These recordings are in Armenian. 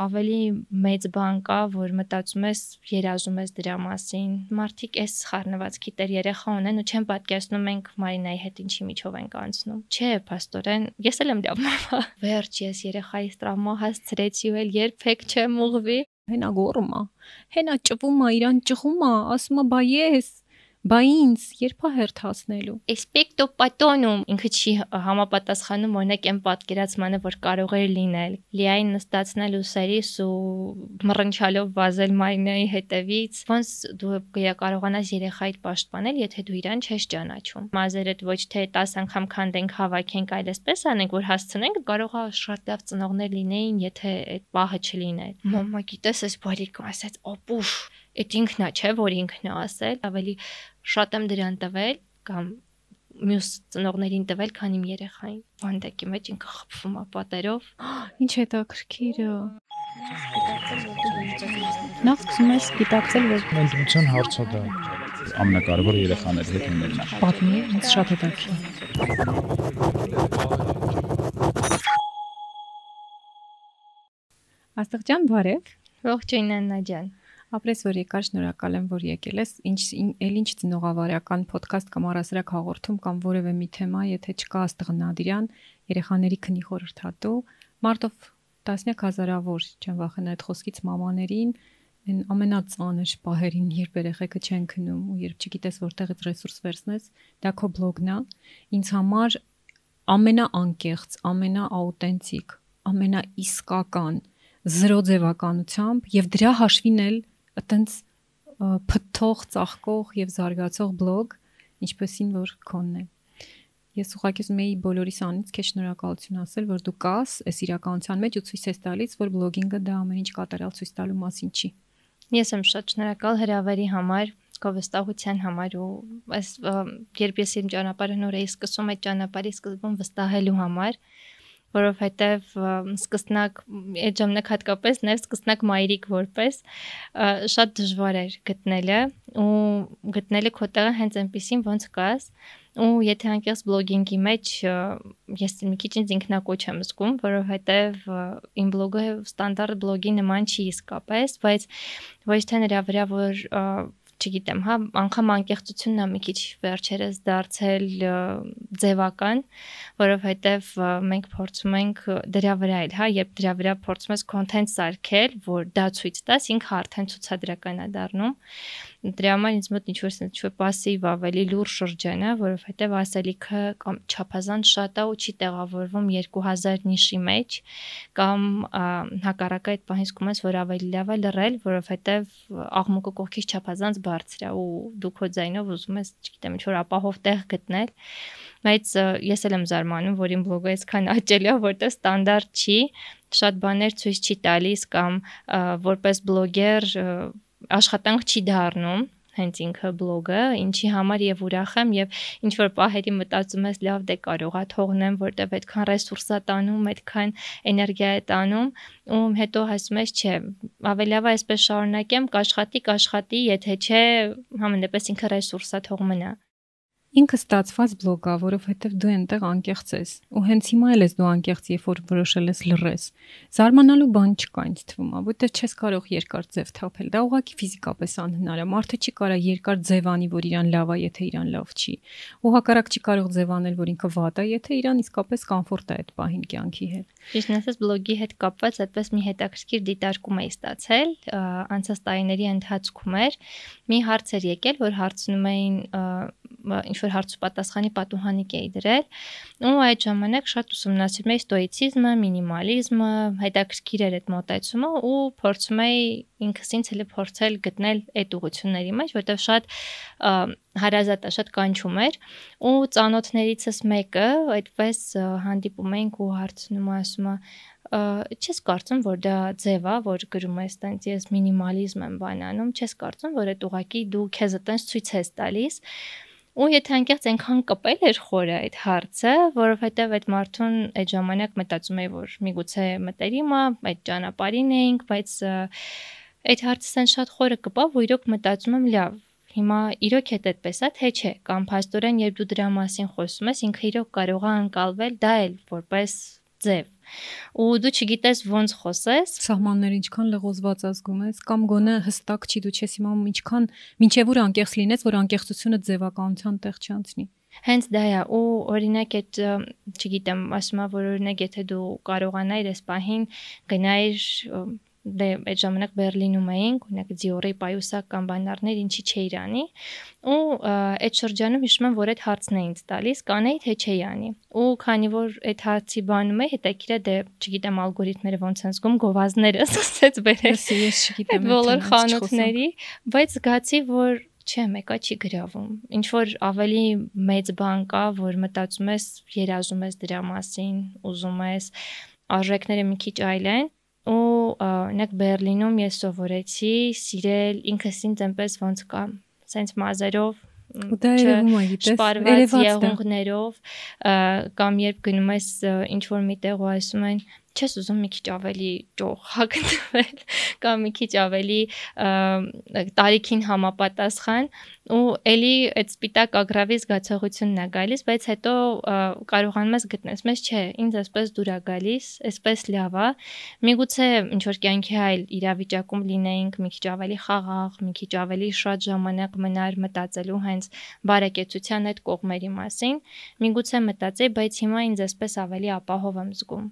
ավելի մեծ բան կա, որ մտածում ես, երազում ես դրա մասին։ Մարդիկ էս խառնվածքի տեր երեխա ունեն ու չեն պատկերացնում մենք Մարինայի հետ ինչի միջով ենք անցնում։ Չէ, աստորեն, ես էլ եմ դա մամա։ Վերջ ես երեխայիս տրամա հասցրեցի ու էլ երբեք չեմ ուղվի հենա գոռում է հենա ճվում է իրան ճղում է ասում է բա ես Բա ինձ երբա հերթացնելու։ Էսպեկտո պատոնում ինքը չի համապատասխանում օրինակ այն պատկերացմանը, որ կարող էր լինել։ Լիայն նստածնել ուսերիս ու մռնչալով վազել մայրների հետևից, ոնց դու կարողանաս երեխայիդ պաշտպանել, եթե դու իրան չես ճանաչում։ Մազերդ ոչ թե 10 անգամ քանդենք, հավաքենք, այլ էսպես անենք, որ հասցնենք, կարող է շատ լավ ծնողներ լինեին, եթե այդ պահը չլիներ։ Մամա գիտես, այս բարիկը ասաց, «Օպուշ, այդ ինքնա չէ, որ ինքնա ասել, ավելի շատ եմ դրան տվել կամ մյուս ծնողներին տվել, քան իմ երեխային։ Վանդակի մեջ ինքը խփվում է պատերով։ Ինչ է դա քրքիրը։ Նախ սկսում ես դիտակցել, որ ընդդիմության հարցը դա ամենակարևոր երեխաների հետ ունենալն է։ Պատմի, ինձ շատ հետաքրքիր։ Աստղջան բարև։ Ողջույն Աննա ջան։ Ապրես որ եկար, շնորհակալ եմ, որ եկել ես։ Ինչ էլ ինչ ծնողավարական ոդքասթ կամ առասարակ հաղորդում կամ որևէ մի թեմա, եթե չկա Աստղնադիրյան, երեխաների քնի խորհրդատու, մարտով տասնյակ հազարավոր չեմ վախենա այդ խոսքից մամաներին են ամենածանր պահերին, երբ երեխեքը չեն քնում ու երբ չգիտես որտեղից ռեսուրս վերցնես, դա քո բլոգն է։ Ինձ համար ամենաանկեղծ, ամենաաուտենտիկ, ամենաիսկական զրո ձևականությամբ եւ դրա հաշվին էլ այտենց փթող, ծաղկող եւ զարգացող բլոգ, ինչպեսին որ քոնն է։ Ես ուղղակի ուզում եի բոլորիս անից քեզ շնորհակալություն ասել, որ դու կաս այս իրականության մեջ ու ցույց ես տալիս, որ բլոգինգը դա ամեն ինչ կատարյալ ցույց տալու մասին չի։ Ես եմ շատ շնորհակալ հրավերի համար, կովստահության համար ու այս երբ ես իմ ճանապարհը նոր էի սկսում, այդ ճանապարհի սկզբում վստահելու համար, որովհետև սկսնակ այդ ժամանակ հատկապես նաև սկսնակ մայրիկ որպես շատ դժվար էր գտնելը ու գտնելը քո տեղը հենց այնպեսին ոնց կաս ու եթե անկեղծ բլոգինգի մեջ ես մի քիչ ինձ ինքնակոչ եմ զգում, որովհետև իմ բլոգը ստանդարտ բլոգի նման չի իսկապես, բայց ոչ թե նրա վրա որ և, չգիտեմ, հա, անգամ անկեղծությունն է մի քիչ վերջերս դարձել ձևական, որովհետև մենք փորձում ենք դրա վրա էլ, հա, երբ դրա վրա փորձում ես կոնտենտ սարքել, որ դա ցույց տաս, ինքը արդեն ցուցադրական է դառնում դրա համար ինձ մոտ ինչ-որ sense ինչ-որ пассив ավելի լուրջ շրջան է, որովհետև ասելիքը կամ չափազանց շատ է ու չի տեղավորվում 2000 նիշի մեջ կամ հակառակը այդ պահին զգում ես, որ ավելի լավ է լռել, որովհետև աղմուկը կողքից չափազանց բարձր է ու դու քո ձայնով ուզում ես, չգիտեմ, ինչ-որ ապահով տեղ գտնել, բայց ես էլ եմ զարմանում, որ իմ բլոգը այսքան աճելի է, որտեղ ստանդարտ չի, շատ բաներ ցույց չի տալիս կամ որպես բլոգեր աշխատանք չի դառնում հենց ինքը բլոգը, ինչի համար եւ ուրախ եմ եւ ինչ որ պահերի մտածում ես լավ դե կարողա թողնեմ, որտեվ այդքան ռեսուրս է տանում, այդքան էներգիա է տանում, ու հետո հասում ես չէ, ավելի լավ է այսպես շարունակեմ, կաշխատի, կաշխատի, եթե չէ, համենապես ինքը ռեսուրս է թող մնա ինքը ստացված բլոգա, որովհետև դու այնտեղ անկեղծ ես։ Ու հենց հիմա էլ ես դու անկեղծ, երբ որ որոշել ես լռես։ Զարմանալու բան չկա ինձ թվում, որտեղ չես կարող երկար ձև թափել։ Դա ուղղակի ֆիզիկապես անհնար է։ Մարդը չի կարա երկար ձևանի, որ իրան լավ է, եթե իրան լավ չի։ Ու հակառակ չի կարող ձևանել, որ ինքը վատ է, եթե իրան իսկապես կոմֆորտ է այդ պահին կյանքի հետ։ Ճիշտ ասած, բլոգի հետ կապված այդպես մի հետաքրքիր դիտարկում էի ստացել, անցած տարիների ընթացքում էր։ Մի հարց էր եկել, որ հարցնում էին ինչ որ հարց ու պատասխանի պատուհանիկ էի դրել ու այդ ժամանակ շատ ուսումնասիրում էի ստոիցիզմը, մինիմալիզմը, հետաքրքիր էր այդ մոտեցումը ու փորձում էի ինքս ինձ հենց փորձել գտնել այդ ուղությունների մեջ, որտեղ շատ հարազատա շատ կանչում էր ու ծանոթներիցս մեկը այդպես հանդիպում էինք ու հարցնում ասում է չես կարծում, որ դա ձև է, որ գրում ես տենց ես մինիմալիզմ եմ բանանում, չես կարծում, որ այդ ուղակի դու քեզ այտենց ցույց ես տալիս։ ես Ու եթե անկեղծ այնքան կպել էր խորը այդ հարցը, որովհետև այդ մարդուն այդ ժամանակ մտածում էի, որ միգուցե մտերիմա, այդ ճանապարհին էինք, բայց այդ հարցը ցան շատ խորը կպա, որ իրոք մտածում եմ լավ, հիմա իրոք է այդպես է, թե չէ, կամ փաստորեն երբ դու դրա մասին խոսում ես, ինքը իրոք կարող է անցալվել դա էլ որպես ձև ու դու չգիտես ոնց խոսես սահմանները ինչքան լեղոզված ազգում ես կամ գոնե հստակ չի դու չես իմանում ինչքան ինչեւ ուր անկեղծ լինես որ անկեղծությունը ձևականության տեղ չանցնի Հենց դա է ու օրինակ այդ չգիտեմ ասում եմ որ օրինակ եթե դու կարողանայիր այս պահին գնայիր դե այդ ժամանակ Բերլինում էինք, օրինակ Dior-ի պայուսակ կամ բանարներ ինչի չէր անի, ու այդ շրջանում հիշում եմ, որ այդ հարցն էին տալիս, կանեի թե չէի անի։ Ու քանի որ այդ հարցի բանում է, հետաքրքիր է դե, չգիտեմ, ալգորիթմերը ոնց են զգում գովազներս, ասեց բերել։ Ես չգիտեմ։ Բոլոր խանութների, բայց զգացի, որ չէ, մեկա չի գրավում։ Ինչ որ ավելի մեծ բան կա, որ մտածում ես, երազում ես դրա մասին, ուզում ես արժեքները մի քիչ այլ են, ու նեք Բերլինում ես սովորեցի սիրել ինքս ինձ այնպես ոնց կամ, սենց մազերով Դա երևում է, գիտես, շպարված եղունգներով կամ երբ գնում ես ինչ որ մի տեղ ու ասում են չես ուզում մի քիչ ավելի ճոխ հագնվել կամ մի քիչ ավելի տարիքին համապատասխան ու էլի այդ սպիտակ ագրավի զգացողությունն է գալիս, բայց հետո կարողանում ես գտնես, մեզ չէ, ինձ էսպես դուր է գալիս, էսպես լավ է։ Միգուցե ինչ որ կյանքի այլ իրավիճակում լինեինք մի քիչ ավելի խաղաղ, մի քիչ ավելի շատ ժամանակ մնար մտածելու հենց բարեկեցության այդ կողմերի մասին։ Միգուցե մտածեի, բայց հիմա ինձ էսպես ավելի ապահով եմ զգում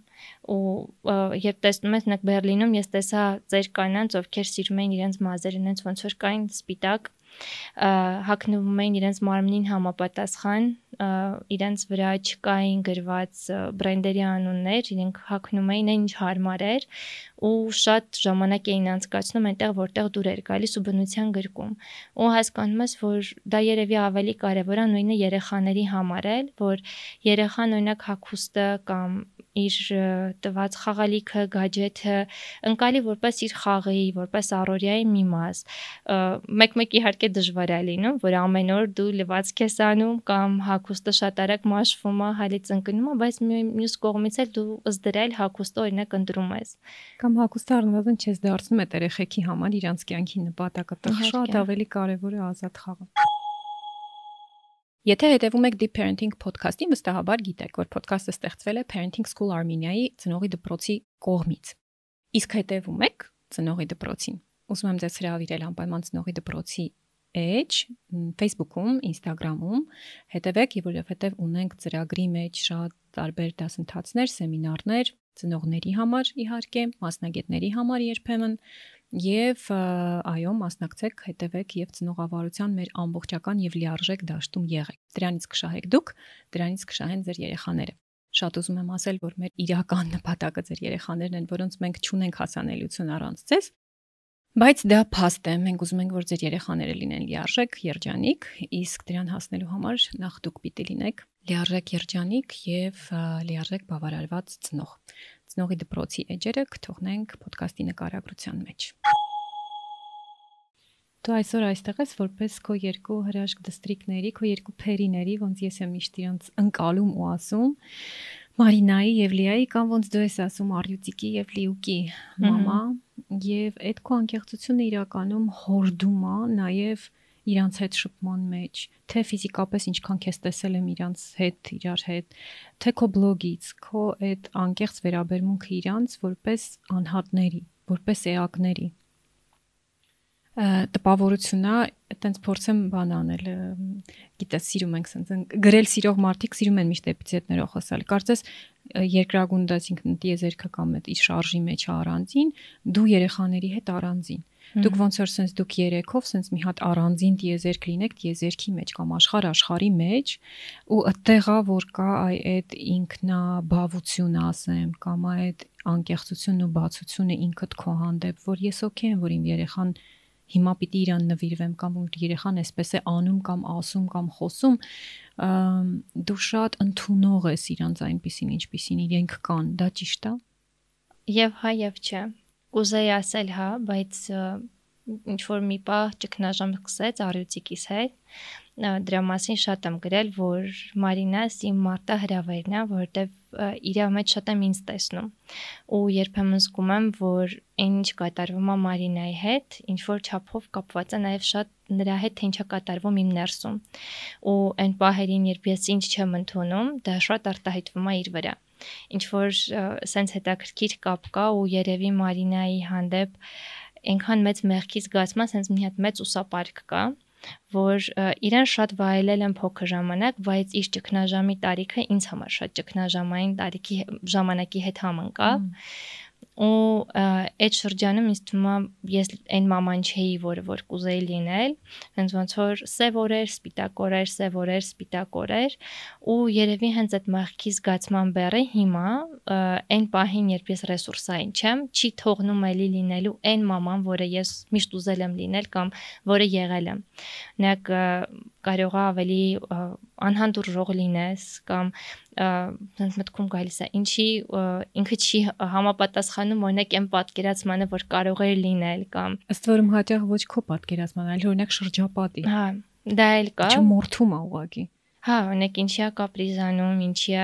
ու ու երբ տեսնում ես նեք Բերլինում, ես տեսա ծեր կանանց, ովքեր սիրում էին իրենց մազերը, նենց ոնց որ կային սպիտակ հակնվում էին իրենց մարմնին համապատասխան, իրենց վրա չկային գրված բրենդերի անուններ, իրենք հակնում էին այն ինչ հարմար էր ու շատ ժամանակ էին անցկացնում այնտեղ, որտեղ դուր էր գալիս ու բնության գրկում։ Ու հասկանում ես, որ դա երևի ավելի կարևոր է նույնը երեխաների համար էլ, որ երեխան օրինակ հակոստը կամ իր տված խաղալիքը, գաջեթը, ընկալի որպես իր խաղի, որպես առօրյայի մի մաս։ Մեկ-մեկ իհարկե դժվար է լինում, որ ամեն օր դու լվացք ես անում կամ հագուստը շատ արագ մաշվում է, հալից ընկնում է, բայց մյուս կողմից էլ դու ըստ դրա էլ հագուստը օրինակ ընտրում ես։ Կամ հագուստը առնվազն չես դարձնում այդ երեխեքի համար իրանց կյանքի նպատակը։ Շատ ավելի կարևոր է ազատ խաղը։ Եթե հետևում եք Deep Parenting podcast-ին, վստահաբար գիտեք, որ podcast-ը ստեղծվել է Parenting School Armenia-ի ծնողի դպրոցի կողմից։ Իսկ հետևում եք ծնողի դպրոցին։ Ուզում եմ ձեզ հրավիրել անպայման ծնողի դպրոցի էջ Facebook-ում, Instagram-ում հետևեք, եւ որովհետեւ ունենք ծրագրի մեջ շատ տարբեր դասընթացներ, սեմինարներ ծնողների համար իհարկե, մասնագետների համար երբեմն Եվ այո, մասնակցեք, հետևեք եւ ծնողավարության մեր ամբողջական եւ լիարժեք դաշտում եղեք։ Դրանից կշահեք դուք, դրանից կշահեն ձեր երեխաները։ Շատ ուզում եմ ասել, որ մեր իրական նպատակը ձեր երեխաներն են, որոնց մենք չունենք հասանելիություն առանց ձեզ, Բայց դա փաստ է։ Մենք ուզում ենք, որ ձեր երեխաները լինեն լիարժեք, երջանիկ, իսկ դրան հասնելու համար նախ դուք պիտի լինեք լիարժեք, երջանիկ եւ լիարժեք բավարարված ծնող ծնողի դպրոցի էջերը կթողնենք ոդկասթի նկարագրության մեջ։ Դու այսօր այստեղ ես որպես քո երկու հրաշք դստրիկների, քո երկու փերիների, ոնց ես եմ միշտ իրancs ընկալում ու ասում, Մարինայի եւ Լիայի կամ ոնց դու ես ասում Արյուծիկի եւ Լիուկի մամա, եւ այդ քո անկեղծությունը իրականում հորդում է նաեւ իրանց հետ շփման մեջ, թե ֆիզիկապես ինչքան քեզ տեսել եմ իրանց հետ, իրար հետ, թե քո բլոգից, քո այդ անկեղծ վերաբերմունքը իրանց որպես անհատների, որպես էակների տպավորությունա այտենց փորձեմ բան անել գիտես սիրում ենք ասենց գրել սիրող մարդիկ սիրում են միշտ էպիցետներով խոսալ կարծես երկրագունդած ինքն դիեզերքը կամ այդ շարժի մեջ առանձին դու երեխաների հետ առանձին Դուք ոնց որ sense դուք երեքով sense մի հատ առանձին դիեզերք լինեք դիեզերքի մեջ կամ աշխարհ աշխարհի մեջ ու այդտեղա որ կա այ այդ ինքնաբավությունը ասեմ կամ այդ անկեղծությունն ու բացությունը ինքդ քո հանդեպ որ ես օքեյ եմ որ իմ երեխան հիմա պիտի իրան նվիրվեմ կամ որ երեխան էսպես է անում կամ ասում կամ խոսում դու շատ ընդունող ես իրանց այնպեսին ինչպեսին իրենք կան դա ճիշտ է եւ հա եւ չէ կուզեի ասել, հա, բայց ինչ որ մի պահ ճգնաժամ սկսեց առյուծիկիս հետ դրա մասին շատ եմ գրել, որ Մարինաս իմ մարտա հրավերն է, որովհետև իր մեջ շատ եմ ինձ տեսնում։ Ու երբեմն զգում եմ, որ այն ինչ կատարվում է Մարինայի հետ, ինչ որ չափով կապված է նաև շատ նրա հետ, թե ինչա կատարվում իմ ներսում։ Ու այն պահերին, երբ ես ինչ չեմ ընդունում, դա շատ արտահայտվում է իր վրա ինչ որ սենց հետաքրքիր կապ կա ու երևի Մարինայի հանդեպ այնքան մեծ մեղքի զգացման սենց մի հատ մեծ ուսապարկ կա որ իրեն շատ վայելել են փոքր ժամանակ, բայց իր ճգնաժամի տարիքը ինձ համար շատ ճգնաժամային տարիքի ժամանակի հետ համընկավ։ mm -hmm ու այդ շրջանում ինձ թվում է ես այն մաման չէի, որը որ կուզեի լինել, հենց ոնց որ սև օրեր, սպիտակ օրեր, սև օրեր, սպիտակ օրեր ու երևի հենց այդ մեղքի զգացման բերը հիմա այն պահին, երբ ես ռեսուրսային չեմ, չի թողնում ելի լինելու այն մաման, որը ես միշտ ուզել եմ լինել կամ որը եղել եմ։ Նայեք կարող է ավելի անհանդուր ժող լինես կամ ցենց մտքում գալիս է ինչի ինքը չի համապատասխանում օրինակ այն պատկերացմանը որ կարող էր լինել կամ ըստ որում հաճախ ոչ քո պատկերացման այլ օրինակ շրջապատի հա դա էլ կա չմորթում է ուղակի Հա, օրինակ ինչիա կապրիզանում, ինչիա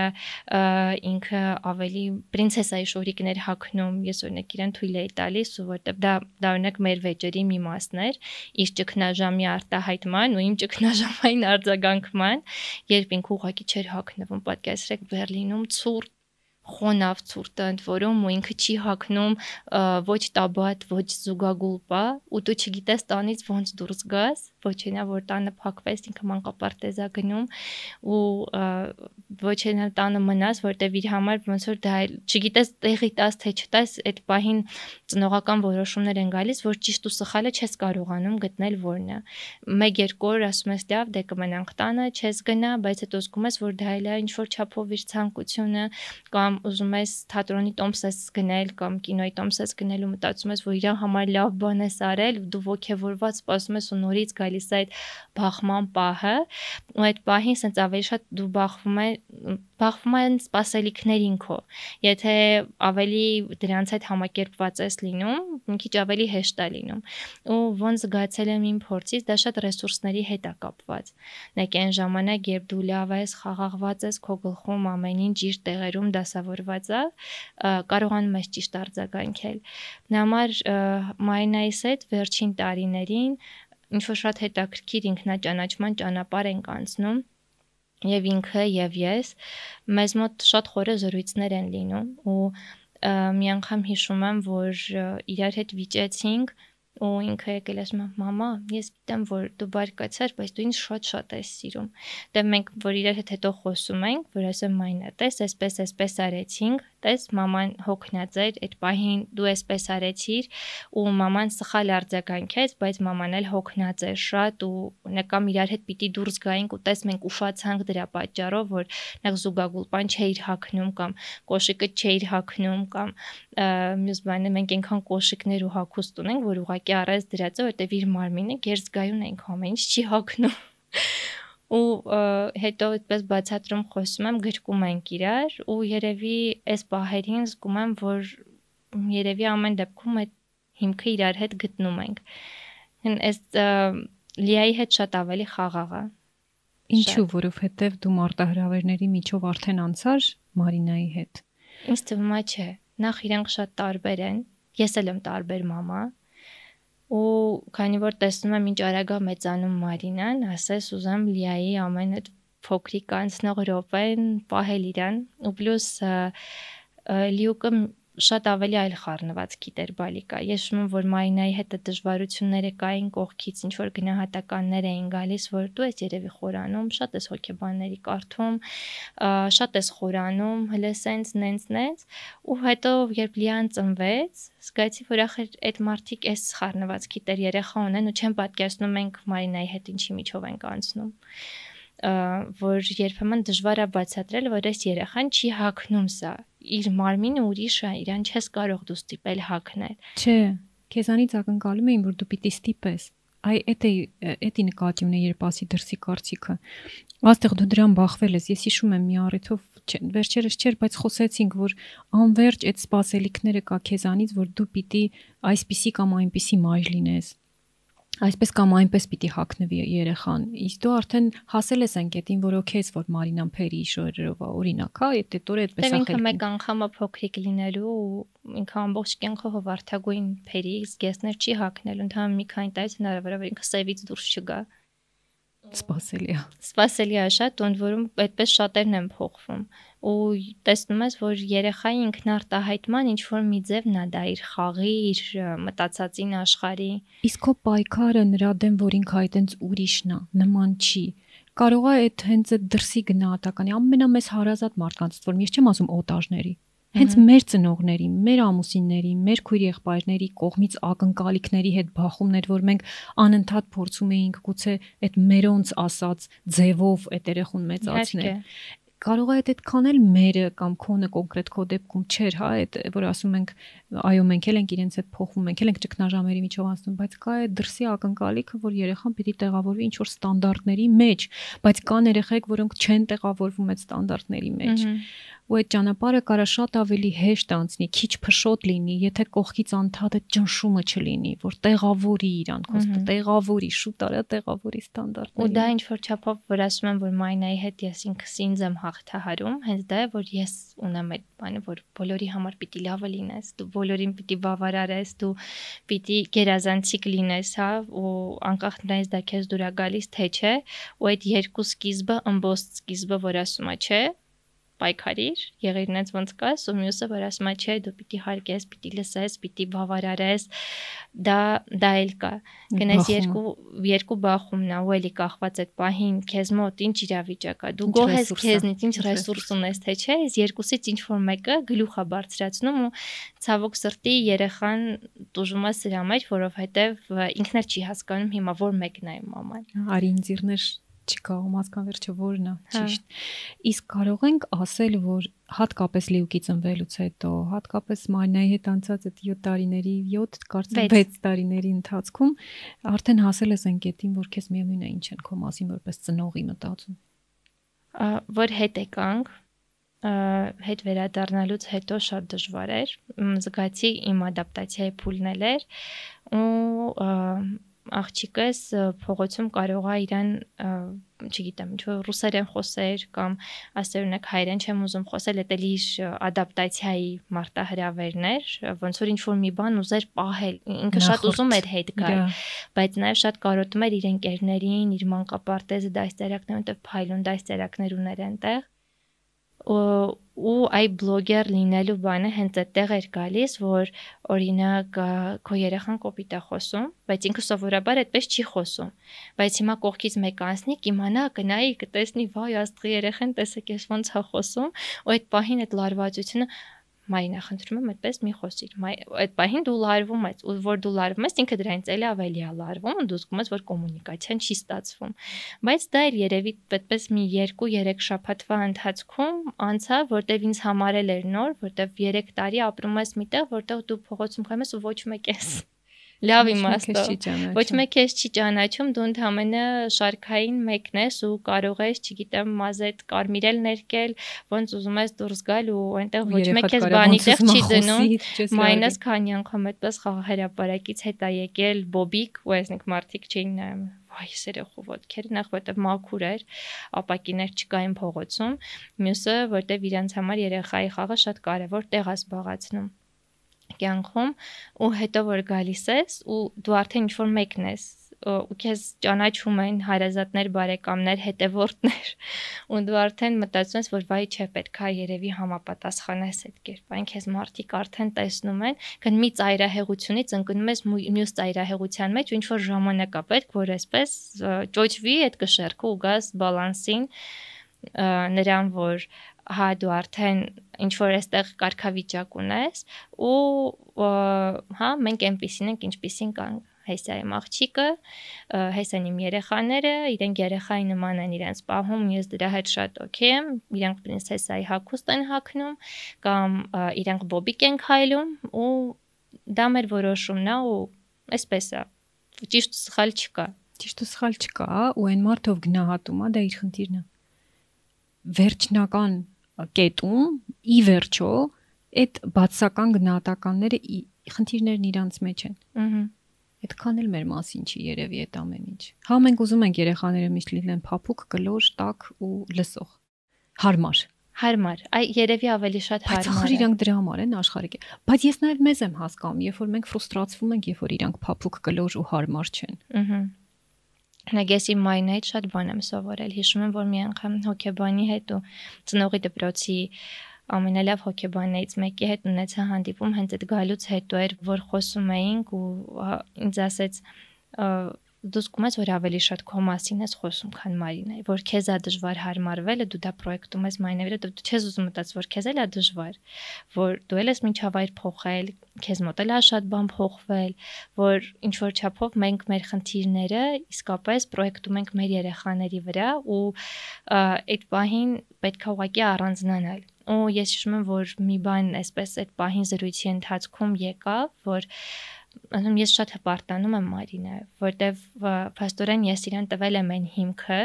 ինքը ավելի պրինցեսայի շորիկներ հագնում։ Ես օրինակ իրեն թույլ էի տալիս, որովհետև դա դա օրինակ մեր վեճերի մի մասն էր, իր ճգնաժամի արտահայտման ու իմ ճգնաժամային արձագանքման, երբ ինքը ուղակի չէր հագնվում, պատկերացրեք Բերլինում ցուրտ խոնավ ցուրտը ընդ որում ու ինքը չի հակնում ոչ տաբատ, ոչ զուգագուլպա, ու դու չգիտես տանից ոնց դուրս գաս, ոչինա որ տանը փակվես, ինքը մանկապարտ էզա գնում ու ոչինա տանը մնաս, որտեվ իր համար ոնց որ դա չգիտես տեղի տաս թե չտաս, այդ պահին ծնողական որոշումներ են գալիս, որ ճիշտ ու սխալը չես կարողանում գտնել որն է։ 1-2 օր ասում ես լավ, դե կմնանք տանը, չես գնա, բայց հետո զգում ես, որ դա էլ է ինչ որ չափով իր ցանկությունը կամ կամ ուզում ես թատրոնի տոմսես գնել կամ կինոյի տոմսես գնել ու մտածում ես, որ իրա համար լավ բան ես արել, դու ողքեվորված սպասում ես ու նորից գալիս այդ բախման պահը, ու այդ պահին sense ավելի շատ դու բախվում ես բախվում են սпасելիքներին քո։ Եթե ավելի դրանց հետ համակերպված ես լինում, մի քիչ ավելի հեշտ է լինում։ Ու ոնց զգացել եմ իմ փորձից, դա շատ ռեսուրսների հետ է կապված։ Նայեք այն ժամանակ, երբ դու լավ ես, խաղաղված ես, քո գլխում ամեն ինչ իր տեղերում դասավ դասավորված է, կարողանում ես ճիշտ արձագանքել։ Նա համար Մայնայիս հետ վերջին տարիներին ինչ որ շատ հետաքրքիր ինքնաճանաչման ճանապարհ ենք անցնում եւ ինքը եւ ես մեզ մոտ շատ խորը զրույցներ են լինում ու մի անգամ հիշում եմ որ իրար հետ վիճեցինք ու ինքը եկել ասում է մամա ես գիտեմ որ դու բարկացար բայց դու ինձ շատ-շատ ես սիրում դե մենք որ իրար հետ հետո խոսում ենք որ ասեմ մայնա տես այսպես այսպես արեցինք տես մաման հոգնած էր այդ պահին դու էսպես արեցիր ու մաման սխալ արձագանքեց բայց մաման էլ հոգնած էր շատ ու նկամ իրար հետ պիտի դուրս գայինք ու տես մենք ուշացանք դրա պատճառով որ նեղ զուգագուլպան չէիր հակնում կամ կոշիկը չէիր հակնում կամ մյուս բանը մենք այնքան կոշիկներ ու հակուստ ունենք որ ուղակի առած դրածը որտեվ իր մարմինը գերզգայուն ենք ամեն ինչ չի հակնում ու հետո այդպես բացատրում խոսում եմ, գրկում ենք իրար ու երևի այս պահերին զգում եմ, որ երևի ամեն դեպքում այդ հիմքը իրար հետ գտնում ենք։ Այս լիայի հետ շատ ավելի խաղաղ է։ Ինչու, որովհետև դու մարտահրավերների միջով արդեն անցար Մարինայի հետ։ Ինչ թվում է, չէ։ Նախ իրենք շատ տարբեր են։ Ես էլ եմ տարբեր մամա ու քանի որ տեսնում եմ ինչ արագա մեծանում Մարինան, ասես ուզեմ Լիայի ամեն այդ փոքրիկ անցնող րոպեն պահել իրան ու պլյուս լյուկը շատ ավելի այլ խառնված գիտեր բալիկա։ Ես շուտ որ Մարինայի հետ դժվարությունները կային կողքից, ինչ որ գնահատականներ էին գալիս, որ դու ես երևի խորանում, շատ ես հոգեբանների կարդում, շատ ես խորանում, հələ սենց նենց նենց, ու հետո երբ Լիան ծնվեց, զգացի, որ ախր այդ մարդիկ էս խառնված գիտեր երեխա ունեն ու չեն պատկերացնում ենք Մարինայի հետ ինչի միջով ենք անցնում որ երբեմն դժվար է բացատրել, որ այս երեխան չի հակնում սա, իր մարմինը ուրիշ է, իրան չես կարող դու ստիպել հակնել։ Չէ, քեզանից ակնկալում էին, որ դու պիտի ստիպես։ Այ էդ է էդի նկատի ունե երբ ասի դրսի կարծիքը։ Աստեղ դու դրան բախվել ես։ Ես հիշում եմ մի առիթով վերջերս չէր, բայց խոսեցինք, որ անverջ այդ սпасելիքները կա քեզանից, որ դու պիտի այսպիսի կամ այնպիսի մայր լինես այսպես կամ այնպես պիտի հակնվի երեխան։ Իսկ դու արդեն հասել ես այն կետին, որ օքեյս, որ Մարինան Փերի շորերով է, օրինակ, հա, եթե դուրը այդպես ախել։ Դե ինքը մեկ անգամը փոքրիկ լինելու ու ինքը ամբողջ կյանքը հովարտագույն Փերի զգեստներ չի հակնել, ընդհանրապես մի քանի տարի հնարավոր է, որ ինքը սևից դուրս չգա։ Սպասելի է։ Սպասելի է շատ, ընդ որում այդպես շատերն են փոխվում։ Ու տեսնում ես, որ երեխայի ինքնարտահայտման ինչ որ մի ձևն է դա իր խաղի, իր մտածածին աշխարհի։ Իսկ հո պայքարը նրա դեմ, որ ինքը այտենց ուրիշն է, նման չի կարող է այդ հենց այդ դրսի գնահատականի ամենամեծ հարազատ մարդկանց, որ ես չեմ ասում օտարների, հենց մեր ծնողների, մեր ամուսինների, մեր քույրի-եղբայրների կողմից ակնկալիքների հետ բախումներ, որ մենք անընդհատ փորձում էինք գուցե այդ մերոնց ասած ձևով այդ երեխուն մեծացնել կարող է այդ այդքան էլ մերը կամ քոնը կոնկրետ քո դեպքում չէր, հա, այդ որ ասում ենք, այո, մենք էլ ենք իրենց հետ փոխվում, մենք էլ ենք ճգնաժամերի միջով անցնում, բայց կա է դրսի ակնկալիքը, որ երեխան պիտի տեղավորվի ինչ որ ստանդարտների մեջ, բայց կան երեխեք, որոնք չեն տեղավորվում այդ ստանդարտների մեջ ու այդ ճանապարհը կարա շատ ավելի հեշտ անցնի, քիչ փշոտ լինի, եթե կողքից անթադը ճնշումը չլինի, որ տեղավորի իրան, կոստը տեղավորի, շուտ արա տեղավորի ստանդարտները։ Ու դա ինչ որ չափով որ ասում եմ, որ մայնայի հետ ես ինքս ինձ եմ հաղթահարում, հենց դա է, որ ես ունեմ այդ բանը, որ բոլորի համար պիտի լավը լինես, դու բոլորին պիտի բավարարես, դու պիտի գերազանցիկ լինես, հա, ու անկախ նրանից դա քեզ դուր է գալիս, թե չէ, ու այդ երկու սկիզբը, ըմբոստ սկիզբը, որ ասում է, չէ, պայքարիր, եղերնից ոնց կաս ու մյուսը որ ասում է չէ դու պիտի հարգես, պիտի լսես, պիտի բավարարես, դա դա էլ կա։ Գնես երկու երկու բախումն ա ու էլի կախված այդ պահին քեզ մոտ ինչ իրավիճակա, դու գոհ ես քեզնից ինչ ռեսուրս ունես, թե չէ, այս երկուսից ինչ որ մեկը գլուխա բարձրացնում ու ցավոք սրտի երեխան դժում է սրա մեջ, որովհետև ինքն էլ չի հասկանում հիմա որ մեկն է իմ մաման։ Արին ձիրներ չի կարող հասկանալ վերջը որն է հա։ ճիշտ։ Իսկ կարող ենք ասել, որ հատկապես լիուկից ընվելուց հետո, հատկապես Մանյայի հետ անցած այդ 7 տարիների, 7 կարծեմ 6 տարիների ընթացքում արդեն հասել ես այն կետին, որ քեզ միևնույն է ինչ են քո մասին որպես ծնողի մտածում։ Որ հետ եկանք, հետ վերադառնալուց հետո շատ դժվար էր։ Զգացի իմ ադապտացիայի փուլն էլ էր ու աղջիկս փողոցում կարող է իրան չգիտեմ, ինչ որ ռուսերեն խոսեր կամ ասեր ունեք հայերեն չեմ ուզում խոսել, դա էլի ադապտացիայի մարտահրավերներ, ոնց որ ինչ որ մի բան ուզեր պահել, ինքը շատ ուզում էր հետ գալ, բայց նաև շատ կարոտում էր իր ընկերներին, իր մանկապարտեզը, դաստիարակները, որտեղ փայլուն դաստիարակներ ուներ այնտեղ ու այ բլոգեր լինելու բանը հենց այդտեղ էր գալիս, որ օրինակ քո երեխան կոպիտ է խոսում, բայց ինքը սովորաբար այդպես չի խոսում։ Բայց հիմա կողքից մեկ անցնի, կիմանա, գնայի, կտեսնի, վայ, աստղի երեխան, տեսեք, ես ոնց է խոսում, ու այդ պահին այդ լարվածությունը Մարինա, խնդրում եմ այդպես մի խոսիր։ Այդ պահին դու լարվում ես, ու որ դու լարվում ես, ինքը դրանից էլ ավելի է լարվում, ու դու զգում ես, որ կոմունիկացիան չի ստացվում։ Բայց դա էլ երևի այդպես մի 2-3 շաբաթվա ընթացքում անցա, որտեվ ինձ համարել էր նոր, որտեվ 3 տարի ապրում ես միտեղ, որտեղ դու փողոցում քայլես ու ոչ մեկ ես։ mm -hmm Լավ իմաստով։ Ոչ մեկ քեզ չի ճանաչում, դու ընդամենը շարքային մեկն ես ու կարող ես, չգիտեմ, մազետ կարմիրել ներկել, ոնց ուզում ես դուրս գալ ու այնտեղ ոչ մեկ քեզ բանի տեղ չի դնում։ Մայնես քանի անգամ այդպես հրապարակից հետ է եկել Բոբիկ, ու այսինք մարդիկ չէին նայում այ սերեխու ոդքերը նախ որտեվ մաքուր էր, ապակիներ չկային փողոցում, մյուսը որտեվ իրենց համար երեխայի խաղը շատ կարևոր տեղ է զբաղացնում կյանքում ու հետո որ գալիս ես ու դու արդեն ինչ որ մեկն ես ու քեզ ճանաչում են հարազատներ, բարեկամներ, հետևորդներ ու դու արդեն մտածում ես, որ վայ չէ, պետք է երևի համապատասխանես այդ կերպային, քեզ մարդիկ արդեն տեսնում են, քան մի ծայրահեղությունից ընկնում ես մյուս ծայրահեղության մեջ ու ինչ որ ժամանակ է պետք, որ այսպես ճոճվի այդ կշերքը ու գաս բալանսին նրան, որ հա դու արդեն ինչ որ այստեղ կարգավիճակ ունես ու հա մենք այնպեսին ենք ինչպեսին կան հեսա իմ աղջիկը, հեսան իմ երեխաները, իրենք երեխայի նման են իրենց սպահում, ես դրա հետ շատ օքեյ եմ, իրենք պրինցեսայի հագուստ են հագնում կամ իրենք բոբիկ են քայլում ու դա մեր որոշումն է ու այսպես է։ Ճիշտ սխալ չկա։ Ճիշտ սխալ չկա ու այն մարդով գնահատումա դա իր խնդիրն է։ Վերջնական կետում ի վերջո այդ բացական գնահատականները խնդիրներն իրանց մեջ են։ Ահա այդքան էլ մեր մասին չի երևի այդ ամեն ինչ։ Հա մենք ուզում ենք երեխաները միշտ լինեն փափուկ, կլոր, տակ ու լսող։ Հարմար։ Հարմար։ Այ երևի ավելի շատ հարմար։ Բայց ախր իրանք դրա համար են աշխարհիկ։ Բայց ես նաև մեզ եմ հասկանում, երբ որ մենք ֆրուստրացվում ենք, երբ որ իրանք փափուկ, կլոր ու հարմար չեն։ Ահա։ Նագեսի մայրն այդ շատ բան եմ սովորել։ Հիշում եմ, որ մի անգամ հոկեբանի հետ ու ծնողի դպրոցի ամենալավ հոկեբաններից մեկի հետ ունեցա հանդիպում, հենց այդ գալուց հետո էր, որ խոսում էինք ու ինձ ասեց դու զգում ես, որ ավելի շատ քո մասին ես խոսում, քան Մարինայի, որ քեզ է դժվար հարմարվելը, դու դա պրոյեկտում ես Մարինավիրը, դու չես ուզում մտածես, որ քեզ էլ է դժվար, որ դու էլ ես միջավայր փոխել, քեզ մոտ էլ է շատ բան փոխվել, որ ինչ որ չափով մենք մեր խնդիրները իսկապես պրոյեկտում ենք մեր երեխաների վրա ու այդ պահին պետք է ուղղակի առանձնանալ ու ես հիշում եմ որ մի բան այսպես այդ պահին զրույցի ընթացքում եկավ որ և, ասեմ ես շատ հպարտանում եմ Մարինե, որտեվ փաստորեն ես իրան տվել եմ այն հիմքը,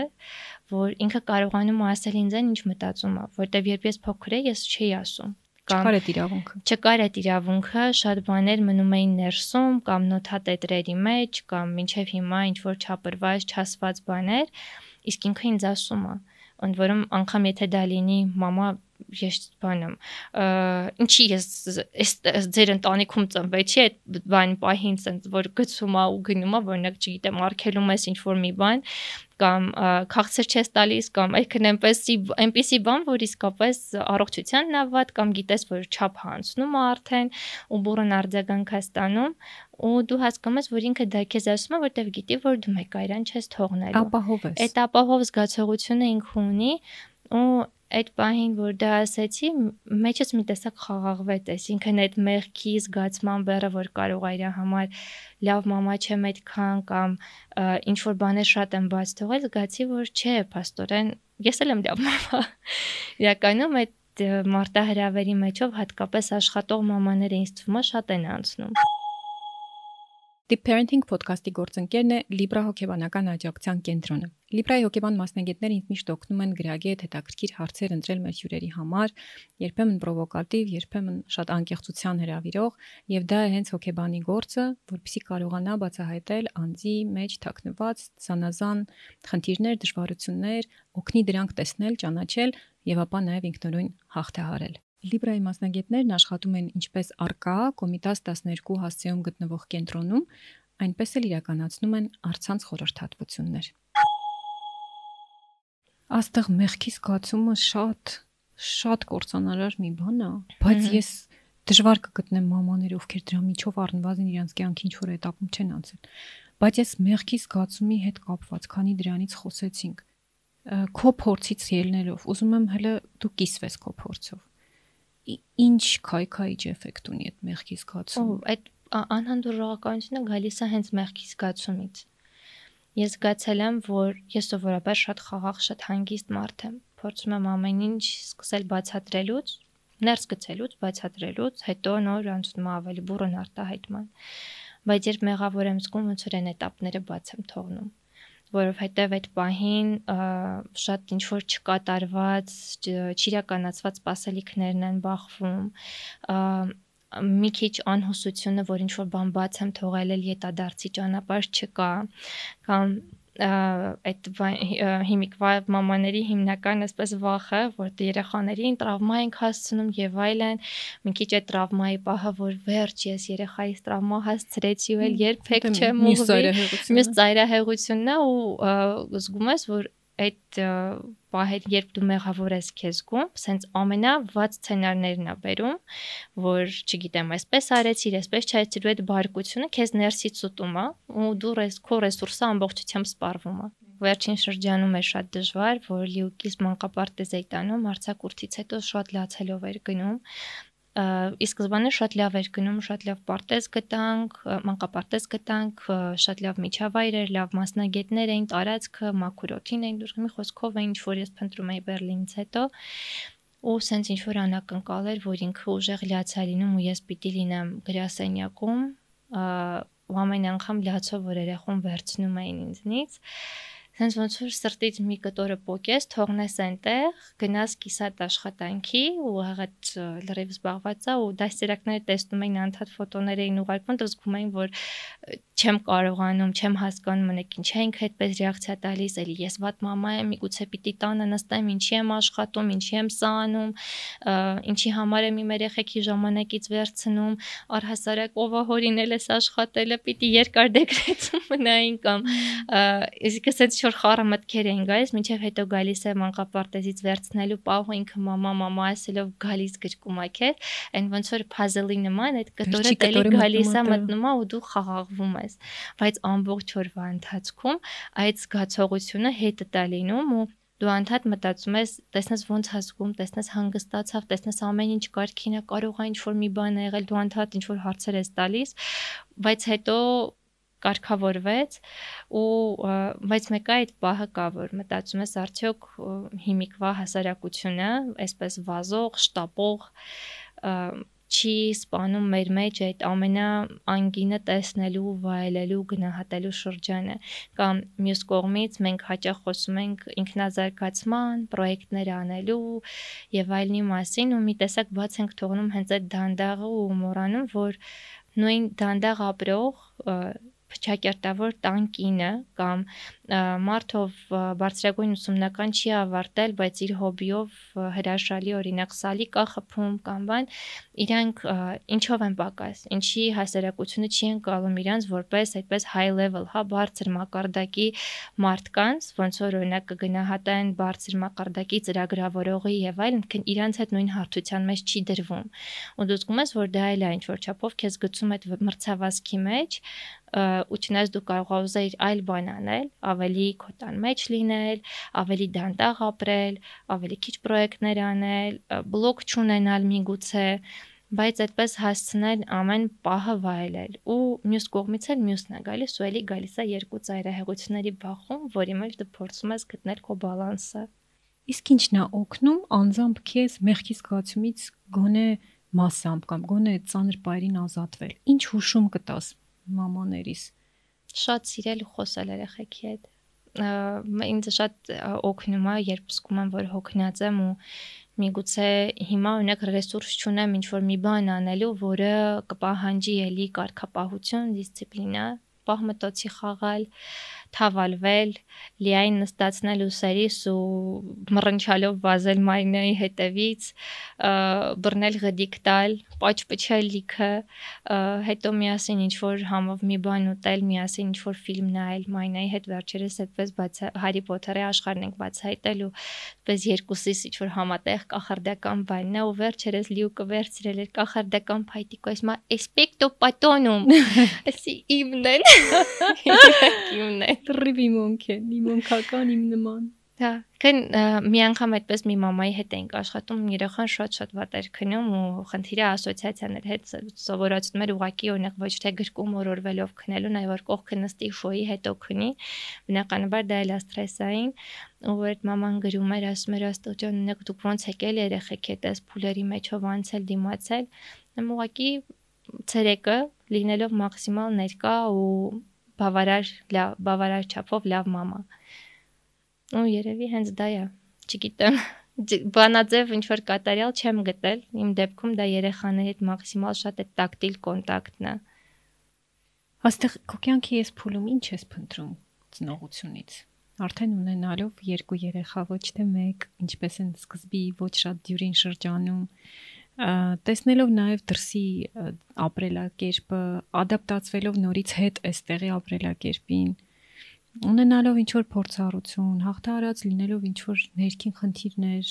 որ ինքը կարողանում է ասել ինձ այն ինչ մտածում է, որտեվ երբ ես փոքր էի, ես չէի ասում կամ չկար այդ իրավունքը։ Չկար այդ իրավունքը, շատ բաներ մնում էին ներսում կամ նոթատետրերի մեջ կամ ինչև հիմա ինչ որ չապրված, չհասված բաներ, իսկ ինքը ինձ ասում է, ընդ որում անգամ եթե դա լինի մամա ես բանամ ինչի ես այս ձեր ընտանիքում ծնվեցի այդ բան պահին sense որ գցում ա ու գնում ա օրինակ չգիտեմ արկելում ես ինչ որ մի բան կամ քաղցր չես տալիս կամ այքն այնպեսի այնպեսի բան որ իսկապես առողջությանն ա վատ կամ գիտես որ չափ հանցնում ա արդեն ու բուրըն արձագանք է ստանում ու դու հասկանում ես որ ինքը դա քեզ ասում է որտեվ գիտի որ դու մեկ այրան չես թողնելու ապահով ես այդ ապահով զգացողությունը ինքը ունի ու այդ պահին, որ դա ասացի, մեջից մի տեսակ խաղաղվեց, այսինքն այդ մեղքի զգացման բեռը, որ կարող է իր համար լավ մամա չեմ այդքան կամ ինչ որ բաներ շատ եմ բաց թողել, զգացի, որ չէ, աստորեն ես էլ եմ լավ մամա։ Իրականում այդ մարտահրավերի մեջով հատկապես աշխատող մամաները ինձ թվում է շատ են անցնում։ Deep Parenting podcast-ի գործընկերն է Libra հոգեբանական աջակցության կենտրոնը։ Libra-ի հոգեբան մասնագետները ինձ միշտ օգնում են գրագի հետ հետաքրքիր հարցեր ընտրել մեր հյուրերի համար, երբեմն պրովոկատիվ, երբեմն շատ անկեղծության հրավիրող, եւ դա է հենց հոգեբանի գործը, որպիսի կարողանա բացահայտել անձի մեջ թաքնված զանազան խնդիրներ, դժվարություններ, օգնի դրանք տեսնել, ճանաչել եւ ապա նաեւ ինքնուրույն հաղթահարել։ Լիբրայի մասնագետներն աշխատում են ինչպես արկա Կոմիտաս 12 հասցեում գտնվող կենտրոնում, այնպես էլ իրականացնում են արցանց խորհրդատվություններ։ Աստեղ մեղքի զգացումը շատ շատ կործանարար մի բան է, բայց ես դժվար կգտնեմ մամաներ, ովքեր դրա միջով առնվազն իրենց կյանքի ինչ-որ этаպում չեն անցել։ Բայց ես մեղքի զգացումի հետ կապված, քանի դրանից խոսեցինք, քո փորձից ելնելով, ուզում եմ հələ դու կիսվես քո փորձով ինչ քայքայիչ էֆեկտ ունի այդ մեղքի զգացումը։ Օ, այդ անհանդուրժողականությունը գալիս է հենց մեղքի զգացումից։ Ես զգացել եմ, որ ես սովորաբար շատ խաղաղ, շատ հանգիստ մարդ եմ։ Փորձում եմ ամեն ինչ սկսել բացատրելուց, ներս գցելուց, բացատրելուց, հետո նոր անցնում ավելի բուրըն արտահայտման։ Բայց երբ մեղավոր եմ զգում, ոնց որ այն էտապները բաց եմ թողնում որովհետև այդ պահին շատ ինչ որ չկատարված, չիրականացված սպասելիքներն են բախվում մի քիչ անհուսությունը, որ ինչ որ բան բաց եմ թողել, ել յետադարձի ճանապարհ չկա, կամ այդ հիմիկ վայր մամաների հիմնական այսպես վախը, որ դե երեխաներին տրավմա ենք հասցնում եւ այլն, մի քիչ է տրավմայի պահը, որ վերջ ես երեխայիս տրավմա հասցրեցի ու էլ երբեք չեմ ուղղվի։ Մյուս ծայրահեղությունն է ու զգում ես, որ այդ պահեր, երբ դու մեղավոր ես քեզ գում, սենց ամենավատ սցենարներն է բերում, որ, չգիտեմ, այսպես արեցիր, այսպես չարեցիր, այդ բարկությունը քեզ ներսից ուտում է, ու դու ռես քո ռեսուրսը ամբողջությամբ սպառվում է։ Վերջին շրջանում է շատ դժվար, որ լյուկիզ մանկապարտեզ էի տանում, արցակուրտից հետո շատ լացելով էր գնում, ի սկզբանե շատ լավ էր գնում, շատ լավ պարտեզ գտանք, մանկապարտեզ գտանք, շատ լավ միջավայրեր, լավ մասնագետներ էին, տարածքը, մակուրոթին էին, դուրս մի խոսքով էին, ինչ որ ես փնտրում էի Բերլինից հետո ու սենց ինչ որ անակնկալ էր, որ ինքը ուժեղ լաց է լինում ու ես պիտի լինեմ գրասենյակում, ու ամեն անգամ լացով որ երախոմ վերցնում էին ինձնից։ Հենց ոնց որ սրտից մի կտորը փոկես, թողնես այնտեղ, գնաս կիսատ աշխատանքի ու հաղաց լրիվ զբաղվածա ու դասերակները տեսնում էին անդադ ֆոտոներ էին ուղարկում, դու զգում էին որ չեմ կարողանում, չեմ հասկանում, մենակ ինչ է ինքը այդպես ռեակցիա տալիս, էլի ես վատ մամա եմ, միգուցե պիտի տանը նստեմ, ինչի եմ աշխատում, ինչի եմ սա անում, ինչի համար եմ իմ երեխեքի ժամանակից վերցնում, առհասարակ ով հորինել ես աշխատելը, պիտի երկար դեկրեցում մնային կամ իսկ ասած շոր խառը մտքեր են գալիս, մինչև հետո գալիս է մանկապարտեզից վերցնելու պահը ինքը մամա մամա ասելով գալիս գրկում է քեզ, այն ոնց որ puzzle-ի նման այդ կտորը դելի գալիս է մտնում ու դու խաղաղվում ես ես, բայց ամբողջ օրվա ընթացքում այդ զգացողությունը հետը տա լինում ու դու անդադ մտածում ես, տեսնես ոնց հասկում, տեսնես հանգստացավ, տեսնես ամեն ինչ կարքին է, կարող է ինչ-որ մի բան է եղել, դու անդադ ինչ-որ հարցեր ես տալիս, բայց հետո կարգավորվեց ու բայց մեկը այդ պահը կա որ մտածում ես արդյոք հիմիկվա հասարակությունը այսպես վազող, շտապող չի սپانում մեր մեջ այդ ամենա անգինը տեսնելու, վայելելու, գնահատելու շրջանը կամ մյուս կողմից մենք հաճախ խոսում ենք ինքնազարգացման, պրոյեկտներ անելու եւ այլնի մասին ու մի տեսակ բաց ենք թողնում հենց այդ դանդաղը ու մոռանում, որ նույն դանդաղ ապրող փչակերտավոր տան կինը կամ մարդով բարձրագույն ուսումնական չի ավարտել, բայց իր հոբիով հրաշալի օրինակ սալի կա խփում կամ բան, իրանք ինչով են պակաս, ինչի հասարակությունը չի ընկալում իրանց որպես այդպես high level, հա, բարձր մակարդակի մարդկանց, ոնց որ օրինակ կգնահատեն բարձր մակարդակի ծրագրավորողի եւ այլն, իրանց հետ նույն հարթության մեջ չի դրվում։ Ու դու զգում ես, որ դա էլ է ինչ որ չափով քեզ գցում այդ մրցավազքի մեջ, ու չնայած դու կարողացեիր այլ բան անել, ավելի քոտան մեջ լինել, ավելի դանդաղ ապրել, ավելի քիչ պրոյեկտներ անել, բլոկ չունենալ միգուցե, բայց այդպես հասցնել ամեն պահը վայելել։ Ու մյուս կողմից էլ մյուսն է գալիս, ու էլի գալիս է երկու ծայրահեղությունների բախում, որի մեջ դու փորձում ես գտնել քո բալանսը։ Իսկ ինչն է օգնում անձամբ քեզ մեղքի զգացումից գոնե մասամբ կամ գոնե ծանր պայրին ազատվել։ Ինչ հուշում կտաս մամոներիս շատ սիրել ու խոսել երեխեքի հետ ինձ շատ օգնում է երբ զգում եմ որ հոգնած եմ ու միգուցե հիմա օրինակ ռեսուրս չունեմ ինչ որ մի բան անելու որը կպահանջի էլի կարգապահություն դիսցիպլինա պահմտոցի խաղալ թավալվել, լիայն նստածնել ուսերիս ու մռնչալով վազել մայրների հետևից, բռնել գդիկ տալ, պաճպճել լիքը, հետո միասին ինչ-որ համով մի բան ուտել, միասին ինչ-որ ֆիլմ նայել, մայրների հետ վերջերս այդպես բաց Հարի Փոթերի աշխարհն ենք բացահայտել ու այդպես երկուսից ինչ-որ համատեղ կախարդական բանն է ու վերջերս լիուկը վերցրել էր կախարդական փայտիկը, այսմա էսպեկտո պատոնում։ Էսի իմն են։ Իմն է։ Ռիվի մոնք է, իմ մոնքական իմ նման։ Հա, քան մի անգամ այդպես մի մամայի հետ էինք աշխատում, երեխան շատ-շատ վատ էր քնում ու խնդիրը ասոցիացիաներ հետ սովորացնում էր ուղակի օրինակ ոչ թե գրկում օրորվելով քնելուն, այլ որ կողքը նստի շոյի հետո քնի, բնականաբար դա էլ է ստրեսային, ու որ այդ մաման գրում էր, ասում էր աստծո ջան, նեք դուք ոնց եկել երեխեք հետ այս փուլերի մեջով անցել, դիմացել, նեմ ուղակի ցերեկը լինելով մաքսիմալ ներկա ու բավարար լավ բավարար չափով լավ մամա։ Ու երևի հենց դա է, չգիտեմ բանաձև ինչ որ կատարյալ չեմ գտել։ Իմ դեպքում դա երեխաների հետ մաքսիմալ շատ է տակտիլ կոնտակտն է։ Աստեղ քո կյանքի ես փուլում ինչ ես փնտրում ծնողությունից։ Արդեն ունենալով երկու երեխա, ոչ թե մեկ, ինչպես են սկզբի ոչ շատ դյուրին շրջանում, տեսնելով նաև դրսի ապրելակերպը, ադապտացվելով նորից հետ այստեղի ապրելակերպին, ունենալով ինչ որ փորձառություն, հաղթահարած լինելով ինչ որ ներքին խնդիրներ,